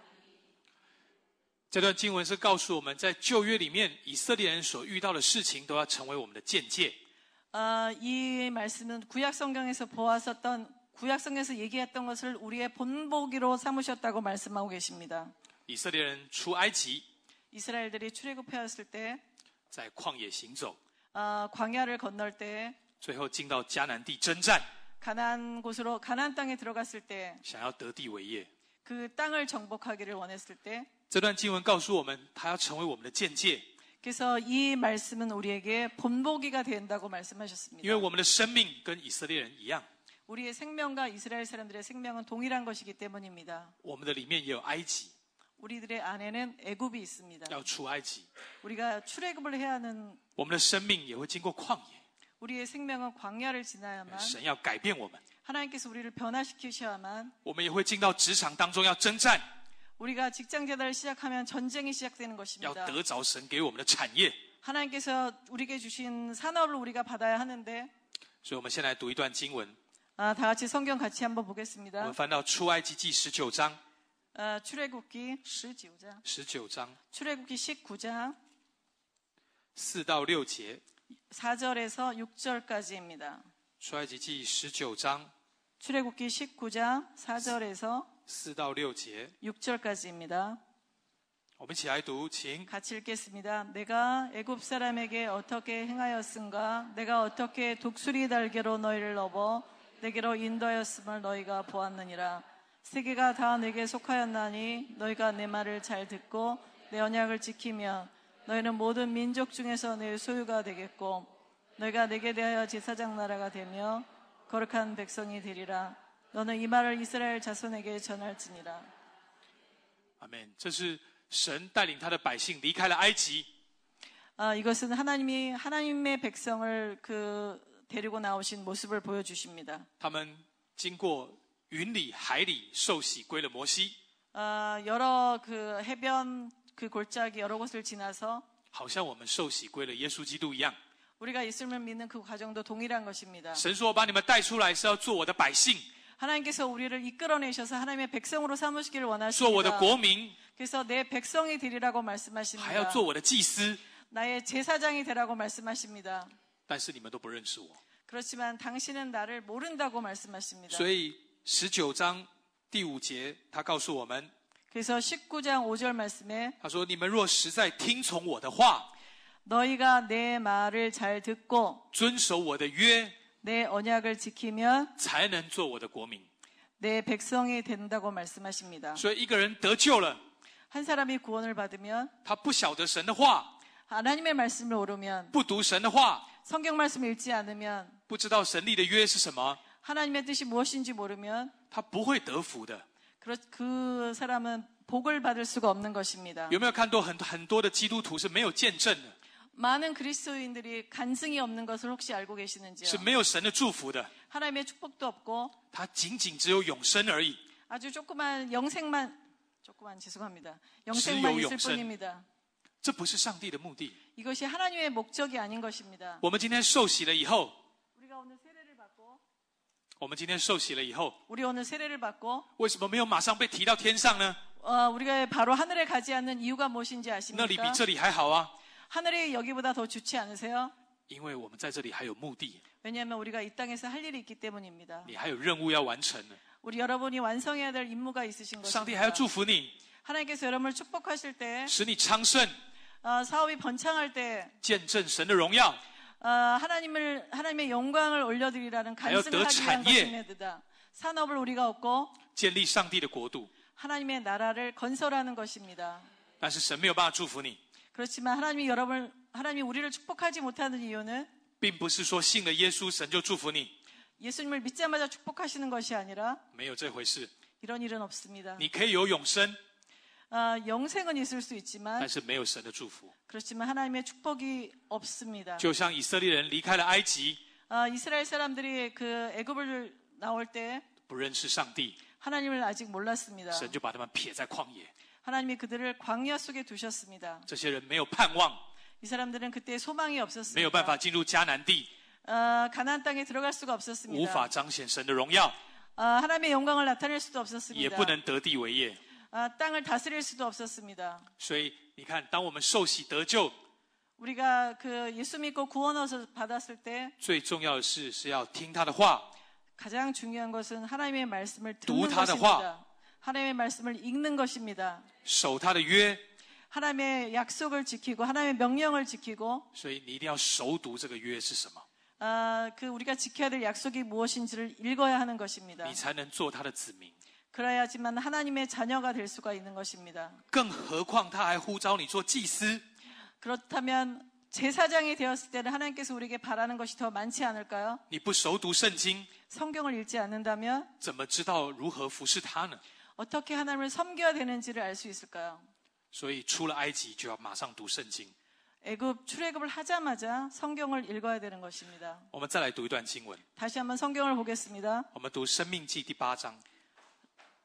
这段经文是告诉我们在旧约里面以色列人所遇到的事情都要成为我们的见解。啊，이말씀은구약성경에서보았었던 구약성에서 경 얘기했던 것을 우리의 본보기로 삼으셨다고 말씀하고 계십니다. 이스라엘은 埃及 이스라엘들이 출애굽하였을 때 在旷野行走呃旷野를 건널 때， 最后进到迦南地征战，가난 곳으로 가나 땅에 들어갔을 때， 想要得地为业，그 땅을 정복하기를 원했을 때， 这段经文告诉我们，他要成为我们的见解。 그래서 이 말씀은 우리에게 본보기가 된다고 말씀하셨습니다. 因为我们的生命跟以色列人一样. 우리의 생명과 이스라엘 사람들의 생명은 동일한 것이기 때문입니다. 我们的里面也有埃及. 우리들의 안에는 애굽이 있습니다. 어, 우리가 출애굽을 해야 하는 我们的生命也会经过旷野. 우리의 생명은 광야를 지나야만 하나님께서 우리를 변화시키셔야만 우리가 직장 제달을 시작하면 전쟁이 시작되는 것입니다. 하나님께서 우리에게 주신 산업을 우리가 받아야 하는데 아, 다 같이 성경 같이 한번 보겠습니다. 我们翻到出埃及记19章 呃，출애굽기十九章，十九章출애굽기19장四到六节， 4절에서 6절까지입니다. 出埃及记十九章 출애굽기 19장 4절에서 四到六节， 6절까지입니다. 같이 읽겠습니다. 내가 애굽 사람에게 어떻게 행하였은가? 내가 어떻게 독수리 달개로 너희를 업어 내게로 인도하였음을 너희가 보았느니라. 세계가 다 내게 속하였나니 너희가 내 말을 잘 듣고 내 언약을 지키면 너희는 모든 민족 중에서 내 소유가 되겠고 너희가 내게 대하여 제사장 나라가 되며 거룩한 백성이 되리라 너는 이 말을 이스라엘 자손에게 전할지니라 아멘. 这是神带领他的百姓离开了埃及。아 이것은 하나님이 하나님의 백성을 그 데리고 나오신 모습을 보여주십니다. 他们经过云里,海里,受洗,归了摩西. 어, 여러 그 해변 그 골짜기 여러 곳을 지나서 好像我们受洗归了耶稣基督一样. 우리가 예수를 믿는 그 과정도 동일한 것입니다. 神说我把你们带出来是要做我的百姓. 하나님께서 우리를 이끌어내셔서 하나님의 백성으로 삼으시기 원하십니다. 国民 그래서 내 백성이 되리라고 말씀하십니다. 还要做我的祭司. 나의 제사장이 되라고 말씀하십니다. 但是你们都不认识我. 그렇지만 당신은 나를 모른다고 말씀하십니다. 所以十九章第五节，他告诉我们。他说：“你们若实在听从我的话，遵守我的约，才能做我的国民，我所以一个人得救了。他不晓得神的话，不读神的话，不知道神立的约是什么。 하나님의 뜻이 무엇인지 모르면 그 사람은 복을 받을 수가 없는 것입니다. 有没有看到很很多的基督徒是没有见证的? 많은 그리스도인들이 간증이 없는 것을 혹시 알고 계시는지요? 是没有神的祝福的. 하나님의 축복도 없고. 它仅仅只有永生而已. 아주 조그만 영생만 조그만 죄송합니다. 영생만 있을 뿐입니다. 这不是上帝的目的。이것이 하나님의 목적이 아닌 것입니다. 我们今天受洗了以后，我们今天受洗了以后， 우리 오늘 세례를 받고 为什么没有马上被提到天上呢？ 어, 우리가 바로 하늘에 가지 않는 이유가 무인지 아십니까? 这里还好啊， 하늘이 여기보다 더 좋지 않으세요? 因为我们在这里还有目的， 왜냐하면 우리가 이 땅에서 할 일이 있기 때문입니다. 你还有任务要完成呢。 우리 여러분이 완성해야 될 임무가 있으신 上帝 것입니다. 하나님께서 여러분을 축복하실 때, 使你昌盛， 사업이 번창할 때, 见证神的荣耀。 어, 하나님을 하나님의 영광을 올려드리라는 간증 하기 위한 예. 것입니다. 산업을 우리가 얻고 하나님의 나라를 건설하는 것입니다. 그렇지만 하나님이 여러분 하나님이 우리를 축복하지 못하는 이유는 并不是说信了耶稣神就祝福你。 예수님을 믿자마자 축복하시는 것이 아니라 没有这回事. 이런 일은 없습니다. 你可以有永生. 아, 영생은 있을 수 있지만 그렇지만 하나님의 축복이 없습니다. 就像以色列人离开了埃及, 이스라엘 사람들이 그 애굽을 나올 때 하나님을 아직 몰랐습니다. 하나님이 그들을 광야 속에 두셨습니다. 이 사람들은 그때 소망이 없었습니다. 아, 가나 땅에 들어갈 수가 없었습니다. 아, 하나님의 영광을 나타낼 수도 없었습니다. 아, 땅을 다스릴 수도 없었습니다. 所以你看，当我们受洗得救， 우리가 그 예수 믿고 구원을 받았을 때最重要的是是要听他的话， 가장 중요한 것은 하나님의 말씀을 듣는 것입니다. 하나님의 말씀을 읽는 것입니다. 守他的约。 하나님의 약속을 지키고 하나님의 명령을 지키고 所以你一定要熟读这个约是什么， 아, 그 우리가 지켜야 될 약속이 무엇인지를 읽어야 하는 것입니다. 你才能做他的子民。 그래야지만 하나님의 자녀가 될 수가 있는 것입니다. 更何况他还呼召你做祭司. 그렇다면 제사장이 되었을 때는 하나님께서 우리에게 바라는 것이 더 많지 않을까요? 你不熟读圣经, 성경을 읽지 않는다면 怎么知道如何服侍他呢? 어떻게 하나님을 섬겨야 되는지를 알 수 있을까요? 所以出了埃及就要马上读圣经. 애굽 출애굽을 하자마자 성경을 읽어야 되는 것입니다. 我们再来读一段经文. 다시 한번 성경을 보겠습니다. 我们读生命记第8章。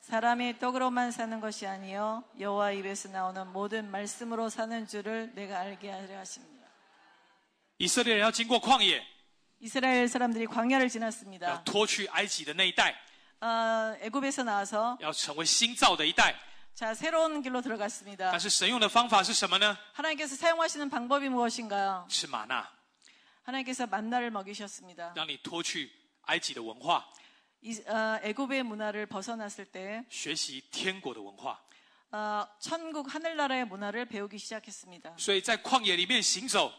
사람이 떡으로만 사는 것이 아니요 여호와 입에서 나오는 모든 말씀으로 사는 줄을 내가 알게 하려 하십니다. 이스라엘 진고 광야. 이스라엘 사람들이 광야를 지났습니다. 脱去埃及的那一 애굽에서 나와서 자, 새로운 길로 들어갔습니다. 但是神用的方法是什么呢? 하나님께서 사용하시는 방법이 무엇인가요? 吃나 하나님께서 만나를 먹이셨습니다. 让你脱去埃及的文化. 어, 애굽의 문화를 벗어났을 때 어, 천국 하늘나라의 문화를 배우기 시작했습니다. 所以在旷野里面行走.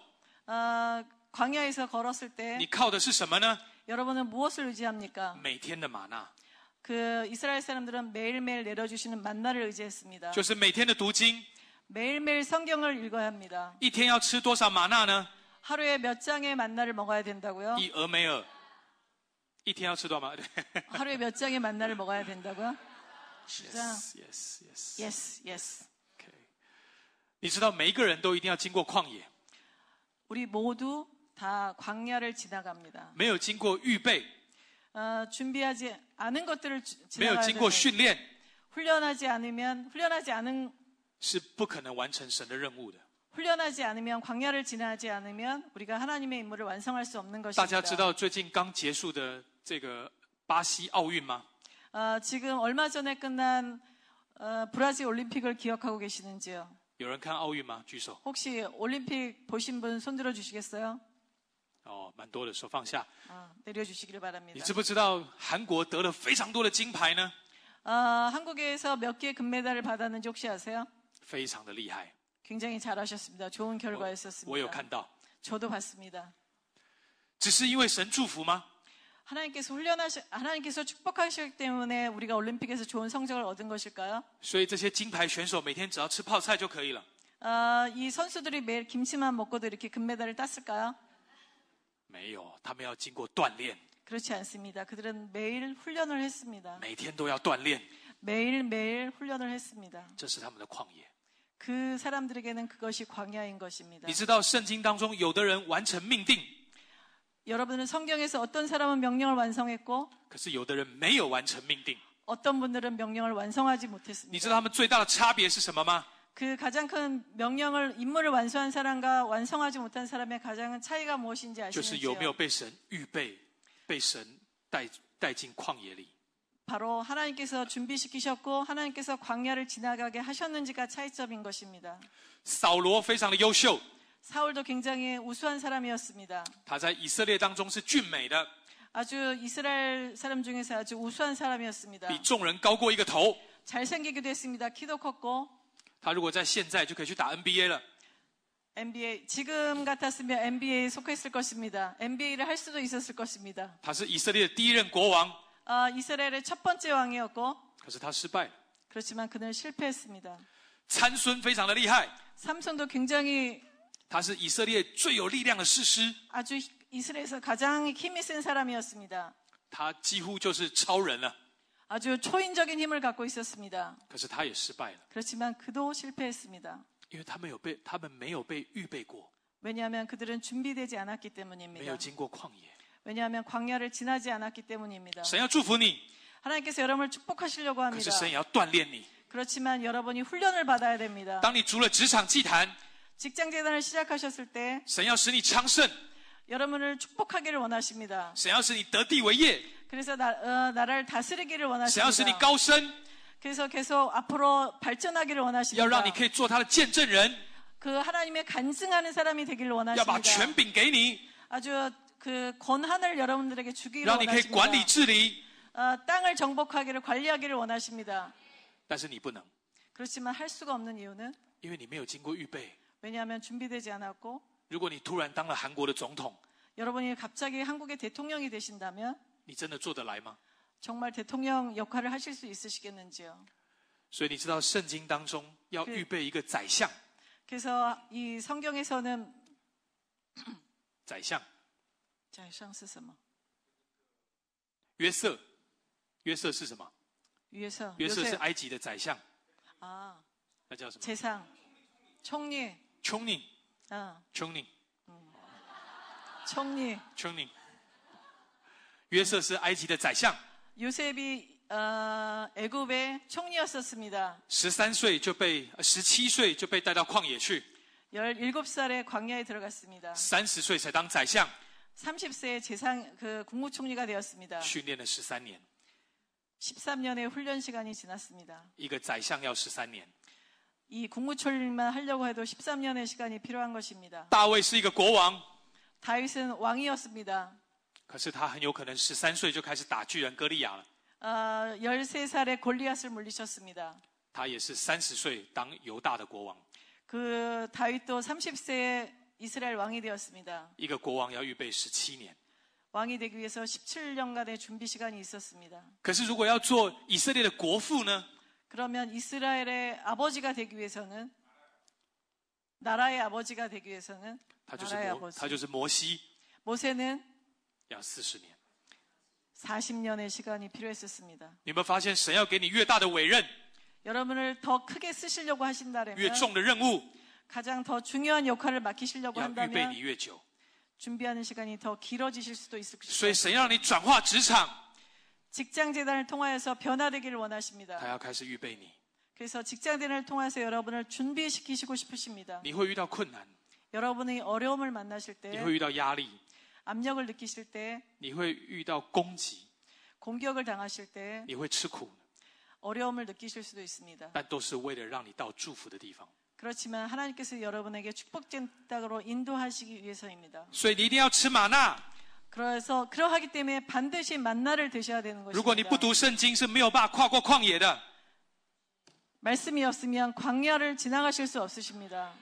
어, 광야에서 걸었을 때你靠的是什么呢? 여러분은 무엇을 의지합니까? 每天的玛纳.그 이스라엘 사람들은 매일매일 내려주시는 만나를 의지했습니다. 就是每天的读经. 매일매일 성경을 읽어야 합니다. 一天要吃多少玛纳呢? 하루에 몇 장의 만나를 먹어야 된다고요? 一俄梅尔一天要吃多少吗? 네. 하루에 몇 장의 만나를 먹어야 된다고요? 진짜? Yes, yes, yes. Yes, yes. Okay. 你知道每一个人都一定要经过旷野. 우리 모두 다 광야를 지나갑니다. 没有经过预备. 어, 준비하지 않은 것들을 지나가야 되는. 훈련하지 않으면 훈련하지 않은 是不可能完成神的任务的。 훈련하지 않으면 광야를 지나지 않으면 우리가 하나님의 임무를 완성할 수 없는 것입니다. 大家知道最近刚结束的这个巴西奥运吗? 어, 지금 얼마 전에 끝난 어, 브라질 올림픽을 기억하고 계시는지요? 有人看奥运吗？举手. 혹시 올림픽 보신 분 손들어 주시겠어요? 哦蛮多的手放下啊내려주시기바랍니 다。 你知不知道韩国得了非常多的金牌呢？啊，韩国에서몇개의금메달을받았는지혹시아세요？非常的厉害。 굉장히 잘하셨습니다. 좋은 결과였었습니다. 我有看到. 저도 봤습니다. 只是因为神祝福吗? 하나님께서 훈련하시 하나님께서 축복하셨기 때문에 우리가 올림픽에서 좋은 성적을 얻은 것일까요? 所以这些金牌选手每天只要吃泡菜就可以了. 아, 이 선수들이 매일 김치만 먹고도 이렇게 금메달을 땄을까요? 没有,他们要经过锻炼. 그렇지 않습니다. 그들은 매일 훈련을 했습니다. 每天都要锻炼. 매일매일 훈련을 했습니다. 这是他们的旷野.그 사람들에게는 그것이 광야인 것입니다. 你知道圣经当中有的人完成命定 여러분은 성경에서 어떤 사람은 명령을 완성했고 可是有的人没有完成命定 어떤 분들은 명령을 완성하지 못했습니다. 你知道他们最大的差别是什么吗?그 가장 큰 명령을 임무를 완수한 사람과 완성하지 못한 사람의 가장 큰 차이가 무엇인지 아시는지요? 就是有没有被神预备,被神带带进旷野里。 바로 하나님께서 준비시키셨고 하나님께서 광야를 지나가게 하셨는지가 차이점인 것입니다. 사울로 非常的优秀. 사울도 굉장히 우수한 사람이었습니다. 他在以色列当中是俊美的. 아주 이스라엘 사람 중에서 아주 우수한 사람이었습니다. 比众人高过一个头. 잘생기기도 했습니다. 키도 컸고. 他如果在现在就可以去打 NBA了. NBA 지금 같았으면 NBA에 속했을 것입니다. NBA를 할 수도 있었을 것입니다. 他是以色列第一任国王. 아, 이스라엘의 첫 번째 왕이었고 그렇지만 그는 실패했습니다. 参孙非常的厉害. 삼손도 굉장히 他是以色列最有力量的士师. 아주 이스라엘에서 가장 힘이 센 사람이었습니다. 他几乎就是超人了. 아주 초인적인 힘을 갖고 있었습니다. 可是他也失败了. 그렇지만 그도 실패했습니다. 因为他们有被他们没有被预备过. 왜냐하면 그들은 준비되지 않았기 때문입니다. 没有经过旷野. 왜냐하면 광야를 지나지 않았기 때문입니다. 하나님께서 여러분을 축복하시려고 합니다. 그렇지만 여러분이 훈련을 받아야 됩니다. 직장 재단을 시작하셨을 때 여러분을 축복하기를 원하십니다. 그래서 나, 어, 나라를 다스리기를 원하십니다. 그래서 계속 앞으로 발전하기를 원하십니다. 그 하나님의 간증하는 사람이 되기를 원하십니다. 아주 그 권한을 여러분들에게 주기를 원하십니다. 어, 땅을 정복하기를 관리하기를 원하십니다. 그렇지만 할 수가 없는 이유는 왜냐하면 준비되지 않았고 如果你突然当了韩国的总统, 여러분이 갑자기 한국의 대통령이 되신다면 你真的做得来吗? 정말 대통령 역할을 하실 수 있으시겠는지요? 所以你知道圣经当中要预备一个宰相. 그래서 이 성경에서는 宰相宰相是什么？约瑟，约瑟是什么？约瑟，约瑟是埃及的宰相。啊，那叫什么？宰相，聪明。聪明。啊。聪明。嗯。总理。总理。约瑟是埃及的宰相。유세비呃，에 g y 총리였었습니다十三岁就被，十七岁就被带到旷野去。열일곱살에광야에들어갔습니三十岁才当宰相。 30세에 재상 그 국무총리가 되었습니다. 13년. 13년의 훈련 시간이 지났습니다. 一个 13년. 이 국무총리만 하려고 해도 13년의 시간이 필요한 것입니다. 大卫是一个国王. 다윗은 왕이었습니다. 可是他很有可能十三岁就开始打巨人歌利亚了。 어, 13살에 골리앗을 물리쳤습니다. 他也是三十岁当犹大的国王。그 다윗도 30세에 이스라엘 왕이 되었습니다. 一个要预备年 왕이 되기 위해서 17년간의 준비 시간이 있었습니다. 可是如果要做以色列的国父呢? 그러면 이스라엘의 아버지가 되기 위해서는 나라의 아버지가 되기 위해서는 나라의 아버지. 他就 모세는 4 0年 40년의 시간이 필요했었습니다. 여러분을 더 크게 쓰시려고 하신다면 가장 더 중요한 역할을 맡기시려고 한다면 준비하는 시간이 더 길어지실 수도 있을 것입니다. 직장 재단을 통하여서 변화되기를 원하십니다. 그래서 직장 재단을 통해서 여러분을 준비시키시고 싶으십니다. 여러분이 어려움을 만나실 때, 압력을 느끼실 때, 공격을 당하실 때, 어려움을 느끼실 수도 있습니다. 但都是为了让你到祝福的地方。 그렇지만 하나님께서 여러분에게 축복된 땅으로 인도하시기 위해서입니다. 所以你一定要吃玛 그래서 그러하기 때문에 반드시 만나를 드셔야 되는 것입니다. 말씀이 없으면 광야를 지나가실 수 없으십니다.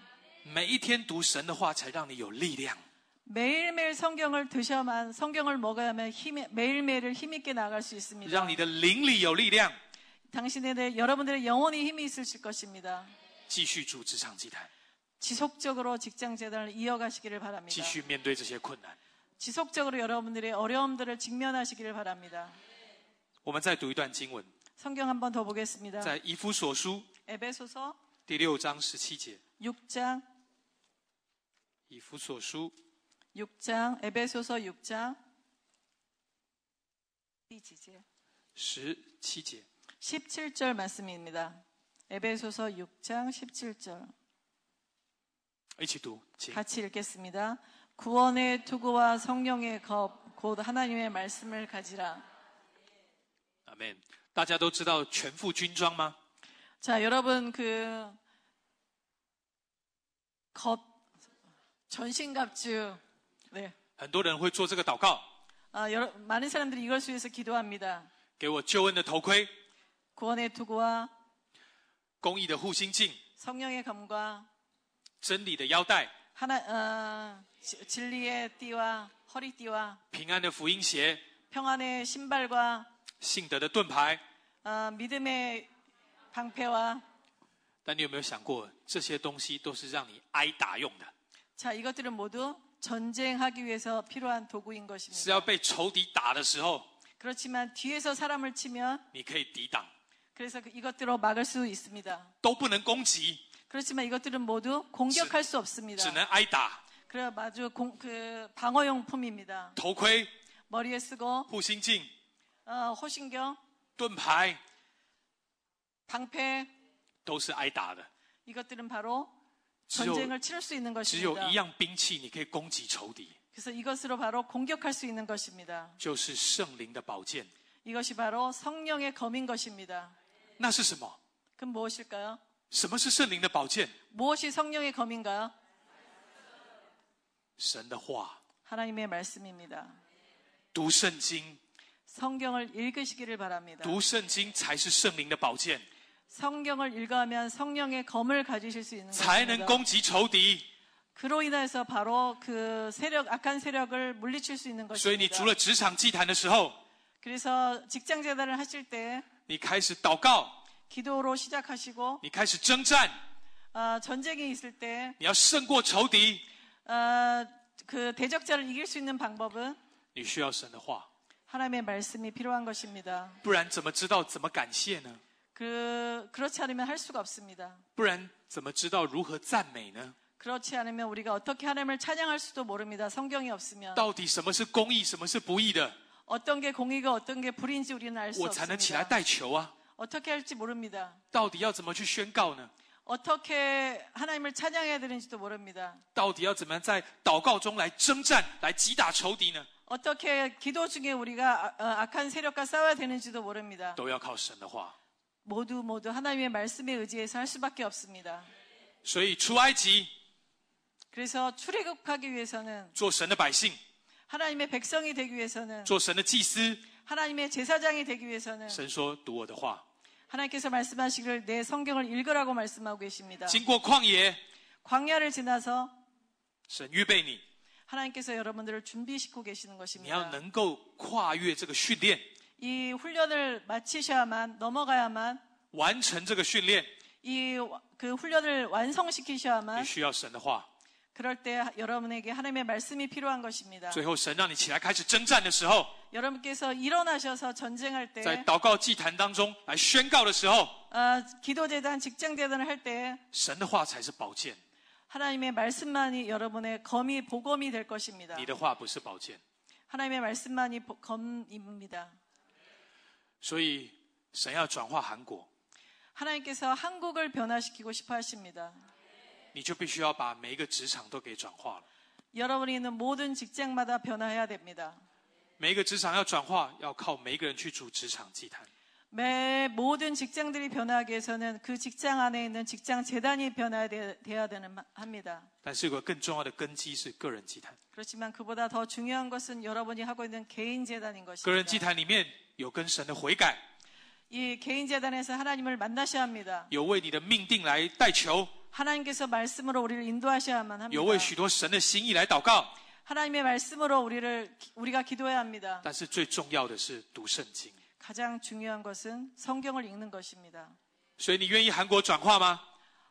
매일매일 성경을 드셔만 성경을 먹어야만 힘, 매일매일을 힘있게 나갈 수 있습니다. 당신의 여러분들의 영혼이 힘이 있으실 것입니다. 지속적으로 직장 재단을 이어가시기를 바랍니다. 지속적으로 여러분들의 어려움들을 직면하시기를 바랍니다. 성경 한번더 보겠습니다. 이以弗所 에베소서 第六章十七 6장 以弗所书 6장 에베소서 6장 17절 十七节， 말씀입니다. 에베소서 6장 17절. 같이 읽겠습니다. 구원의 투구와 성령의 겁, 곧 하나님의 말씀을 가지라. 아멘. 大家都知道全副军装吗? 자, 여러분 그 겁, 전신갑주. 네. 很多人会做这个祷告. 아, 여러, 많은 사람들이 이걸 위해서 기도합니다. 给我救恩的头盔. 구원의 투구와 公义的护心镜，圣灵的剑，真理的腰带，真理的带和腰带，平安的福音鞋，平安的鞋，信德的盾牌，信德的盾牌。但你有没有想过，这些东西都是让你挨打用的？是，要被仇敌打的时候。你可以抵挡。 그래서 그 이것들로 막을 수 있습니다. 都不能攻击. 그렇지만 이것들은 모두 공격할 수 없습니다. 只能挨打. 그래 아주 공, 그 방어용품입니다. 头盔. 머리에 쓰고. 호신경. 어, 호신경. 盾牌. 방패. 都是挨打的. 이것들은 바로 전쟁을 치를 수 있는 것입니다. 그 그래서 이것으로 바로 공격할 수 있는 것입니다. 이것이 바로 성령의 검인 것입니다. 那是什么？그 무엇일까요? 什么是圣灵的宝剑？ 무엇이 성령의 검인가요? 神的话， 하나님의 말씀입니다. 读圣经， 성경을 읽으시기를 바랍니다. 读圣经才是圣灵的宝剑， 성경을 읽으면 성령의 검을 가지실 수 있는 것입니다. 攻击仇敌。 그로 인해서 바로 그 세력 악한 세력을 물리칠 수 있는 것입니다. 除了职场祭坛的时候， 그래서 직장 재단을 하실 때你开始祷告，你开始征战，你要胜过仇敌。呃，那大你需要神的话，不然怎么知道怎么感谢呢？不然怎么知道如何赞美呢？怎么知道呢？么知不然怎不然怎么知道如何赞美呢？么么不 어떤 게 공의가 어떤 게 불인지 우리는 알수我才能起来 없습니다. 代求啊！ 어떻게 할지 모릅니다. 到底要怎么去宣告呢？ 어떻게 하나님을 찬양해야 되는지도 모릅니다. 到底要怎么样在祷告中来征战，来击打仇敌呢？ 어떻게 기도 중에 우리가 아- 어, 악한 세력과 싸워야 되는지도 모릅니다. 都要靠神的话。 모두 모두 하나님의 말씀에 의지해서 할 수밖에 없습니다. 所以出埃及， 그래서 출애굽하기 위해서는 做神的百姓， 하나님의 백성이 되기 위해서는 做神的祭司， 하나님의 제사장이 되기 위해서는 神说读我的话。 하나님께서 말씀하시기를 내 성경을 읽으라고 말씀하고 계십니다. 经过旷野， 광야를 지나서 神预备你， 하나님께서 여러분들을 준비시키고 계시는 것입니다. 이 훈련을 마치셔야만 넘어가야만 完成这个训练，이 그 훈련을 완성시키셔야만 그럴 때 여러분에게 하나님의 말씀이 필요한 것입니다. 最后神让你起来开始征战的时候, 여러분께서 일어나셔서 전쟁할 때, 在祷告祭坛当中来宣告的时候, 아, 기도 재단, 직장 재단을 할 때, 神的话才是宝剑. 하나님의 말씀만이 여러분의 검이 보검이 될 것입니다. 你的话不是宝剑. 하나님의 말씀만이 보, 검입니다. 所以神要转化韩国. 하나님께서 한국을 변화시키고 싶어 하십니다. 你就必须要把每一个职场都给转化了。여러분이는모든직장마다변화해야됩니다每一个职场要转化，要靠每一个人去主职场祭坛。매모든직장들이변화하기위해서는그직장안에있는직장재단이변화돼야되는합니다但是有个更重要的根基是个人祭坛。그렇지만그보다더중요한것은여러분이하고있는개인재단인것입니다개인祭坛里面有跟神的悔改。이개인재단에서하나님을만나셔야합니다有为你的命定来代求。 하나님께서 말씀으로 우리를 인도하셔야만 합니다. 有为许多神的心意来祷告. 하나님의 말씀으로 우리를 우리가 기도해야 합니다. 但是最重要的是读圣经. 가장 중요한 것은 성경을 읽는 것입니다. 所以你愿意韩国转化吗?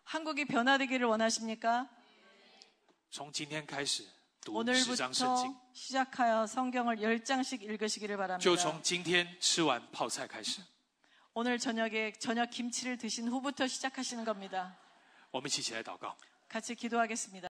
한국이 변화되기를 원하십니까? 从今天开始. 오늘부터 시작하여 성경을 10장씩 읽으시기를 바랍니다. 오늘 저녁에 저녁 김치를 드신 후부터 시작하시는 겁니다. 我们一起起来祷告。같이기도하겠습니다